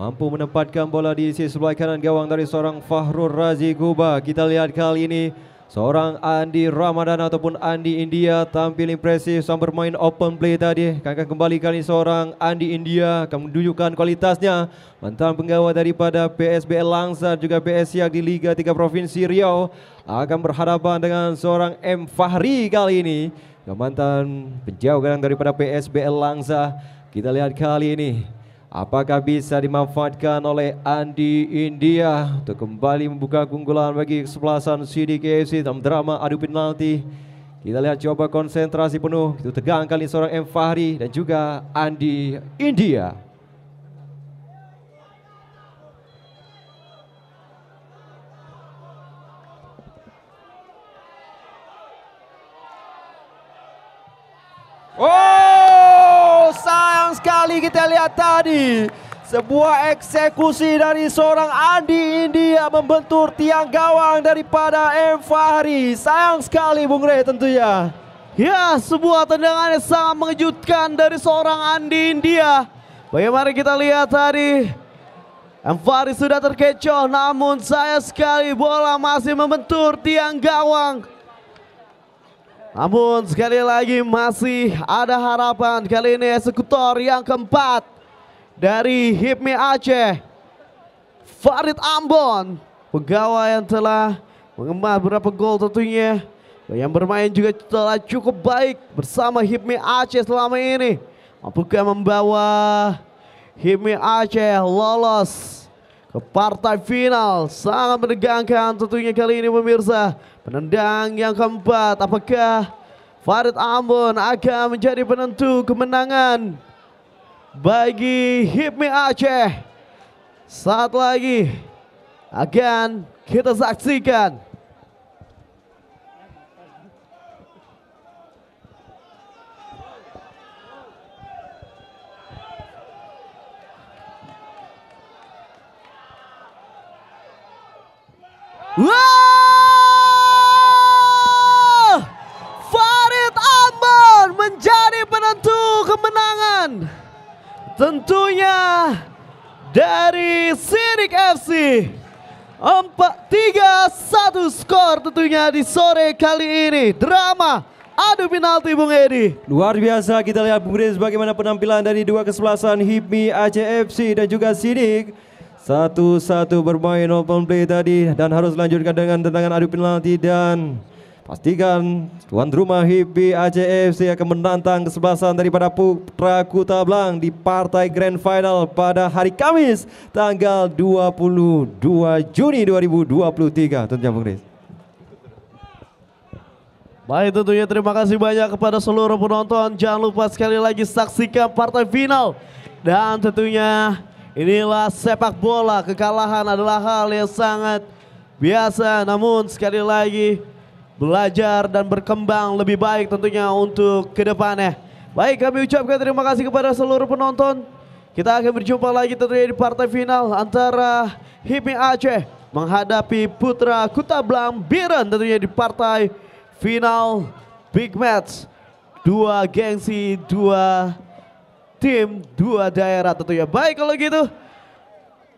Speaker 2: Mampu menempatkan bola di sisi sebelah kanan gawang dari seorang Fahrul Razi Guba. Kita lihat kali ini Seorang Andi Ramadan ataupun Andi India tampil impresif sang bermain open play tadi. Akan kembali kali seorang Andi India akan menunjukkan kualitasnya. Mantan penggawa daripada PSBL Langsa juga PS Siak di Liga 3 Provinsi Riau akan berhadapan dengan seorang M Fahri kali ini. Mantan penjauh daripada PSBL Langsa. Kita lihat kali ini Apakah bisa dimanfaatkan oleh Andi India untuk kembali membuka keunggulan bagi kesebelasan Sidi KFC dalam drama adu penalti. Kita lihat coba konsentrasi penuh, itu tegang kali seorang M Fahri dan juga Andi India. Oh! sayang sekali kita lihat tadi sebuah eksekusi dari seorang Andi India membentur tiang gawang
Speaker 1: daripada M. Fahri. Sayang sekali Bung Rey tentunya. Ya, sebuah tendangan yang sangat mengejutkan dari seorang Andi India. Bagaimana kita lihat tadi. M. Fahri sudah terkecoh namun saya sekali bola masih membentur tiang gawang. Namun sekali lagi masih ada harapan kali ini eksekutor yang keempat dari Hipmi Aceh. Farid Ambon, pegawai yang telah mengemas beberapa gol tentunya. Yang bermain juga telah cukup baik bersama Hipmi Aceh selama ini. Mampukah membawa Hipmi Aceh lolos ke partai final. Sangat menegangkan tentunya kali ini pemirsa. Penendang yang keempat, apakah Farid Ambon akan menjadi penentu kemenangan bagi Hipmi Aceh. Saat lagi akan kita saksikan. Wow! Farid Ambar menjadi penentu kemenangan. Tentunya dari Sirik FC. 4-3-1 skor tentunya di sore kali ini. Drama adu penalti Bung Edi.
Speaker 2: Luar biasa kita lihat Bung Edi bagaimana penampilan dari dua kesebelasan Hipmi FC dan juga Sirik. Satu-satu bermain open play tadi dan harus lanjutkan dengan tendangan adu penalti dan pastikan tuan rumah HIPI ACFC akan menantang kesebelasan daripada Putra Kuta Blang di partai Grand Final pada hari Kamis tanggal 22 Juni 2023 tentunya Bung Riz.
Speaker 1: Baik tentunya terima kasih banyak kepada seluruh penonton. Jangan lupa sekali lagi saksikan partai final. Dan tentunya Inilah sepak bola, kekalahan adalah hal yang sangat biasa. Namun sekali lagi belajar dan berkembang lebih baik tentunya untuk kedepannya. Baik kami ucapkan terima kasih kepada seluruh penonton. Kita akan berjumpa lagi tentunya di partai final antara Hipmi Aceh menghadapi Putra Kuta Biren tentunya di partai final big match. Dua gengsi, dua tim dua daerah tentunya. Baik kalau gitu.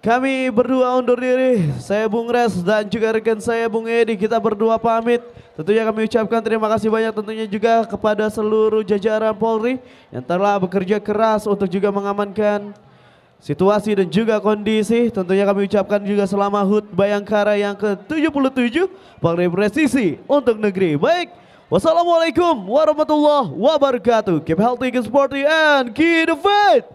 Speaker 1: Kami berdua undur diri, saya Bung Res dan juga rekan saya Bung Edi, kita berdua pamit. Tentunya kami ucapkan terima kasih banyak tentunya juga kepada seluruh jajaran Polri yang telah bekerja keras untuk juga mengamankan situasi dan juga kondisi. Tentunya kami ucapkan juga selama HUT Bayangkara yang ke-77 Polri Presisi untuk negeri. Baik, Wassalamualaikum warahmatullahi wabarakatuh. Keep healthy, keep sporty, and keep the fit.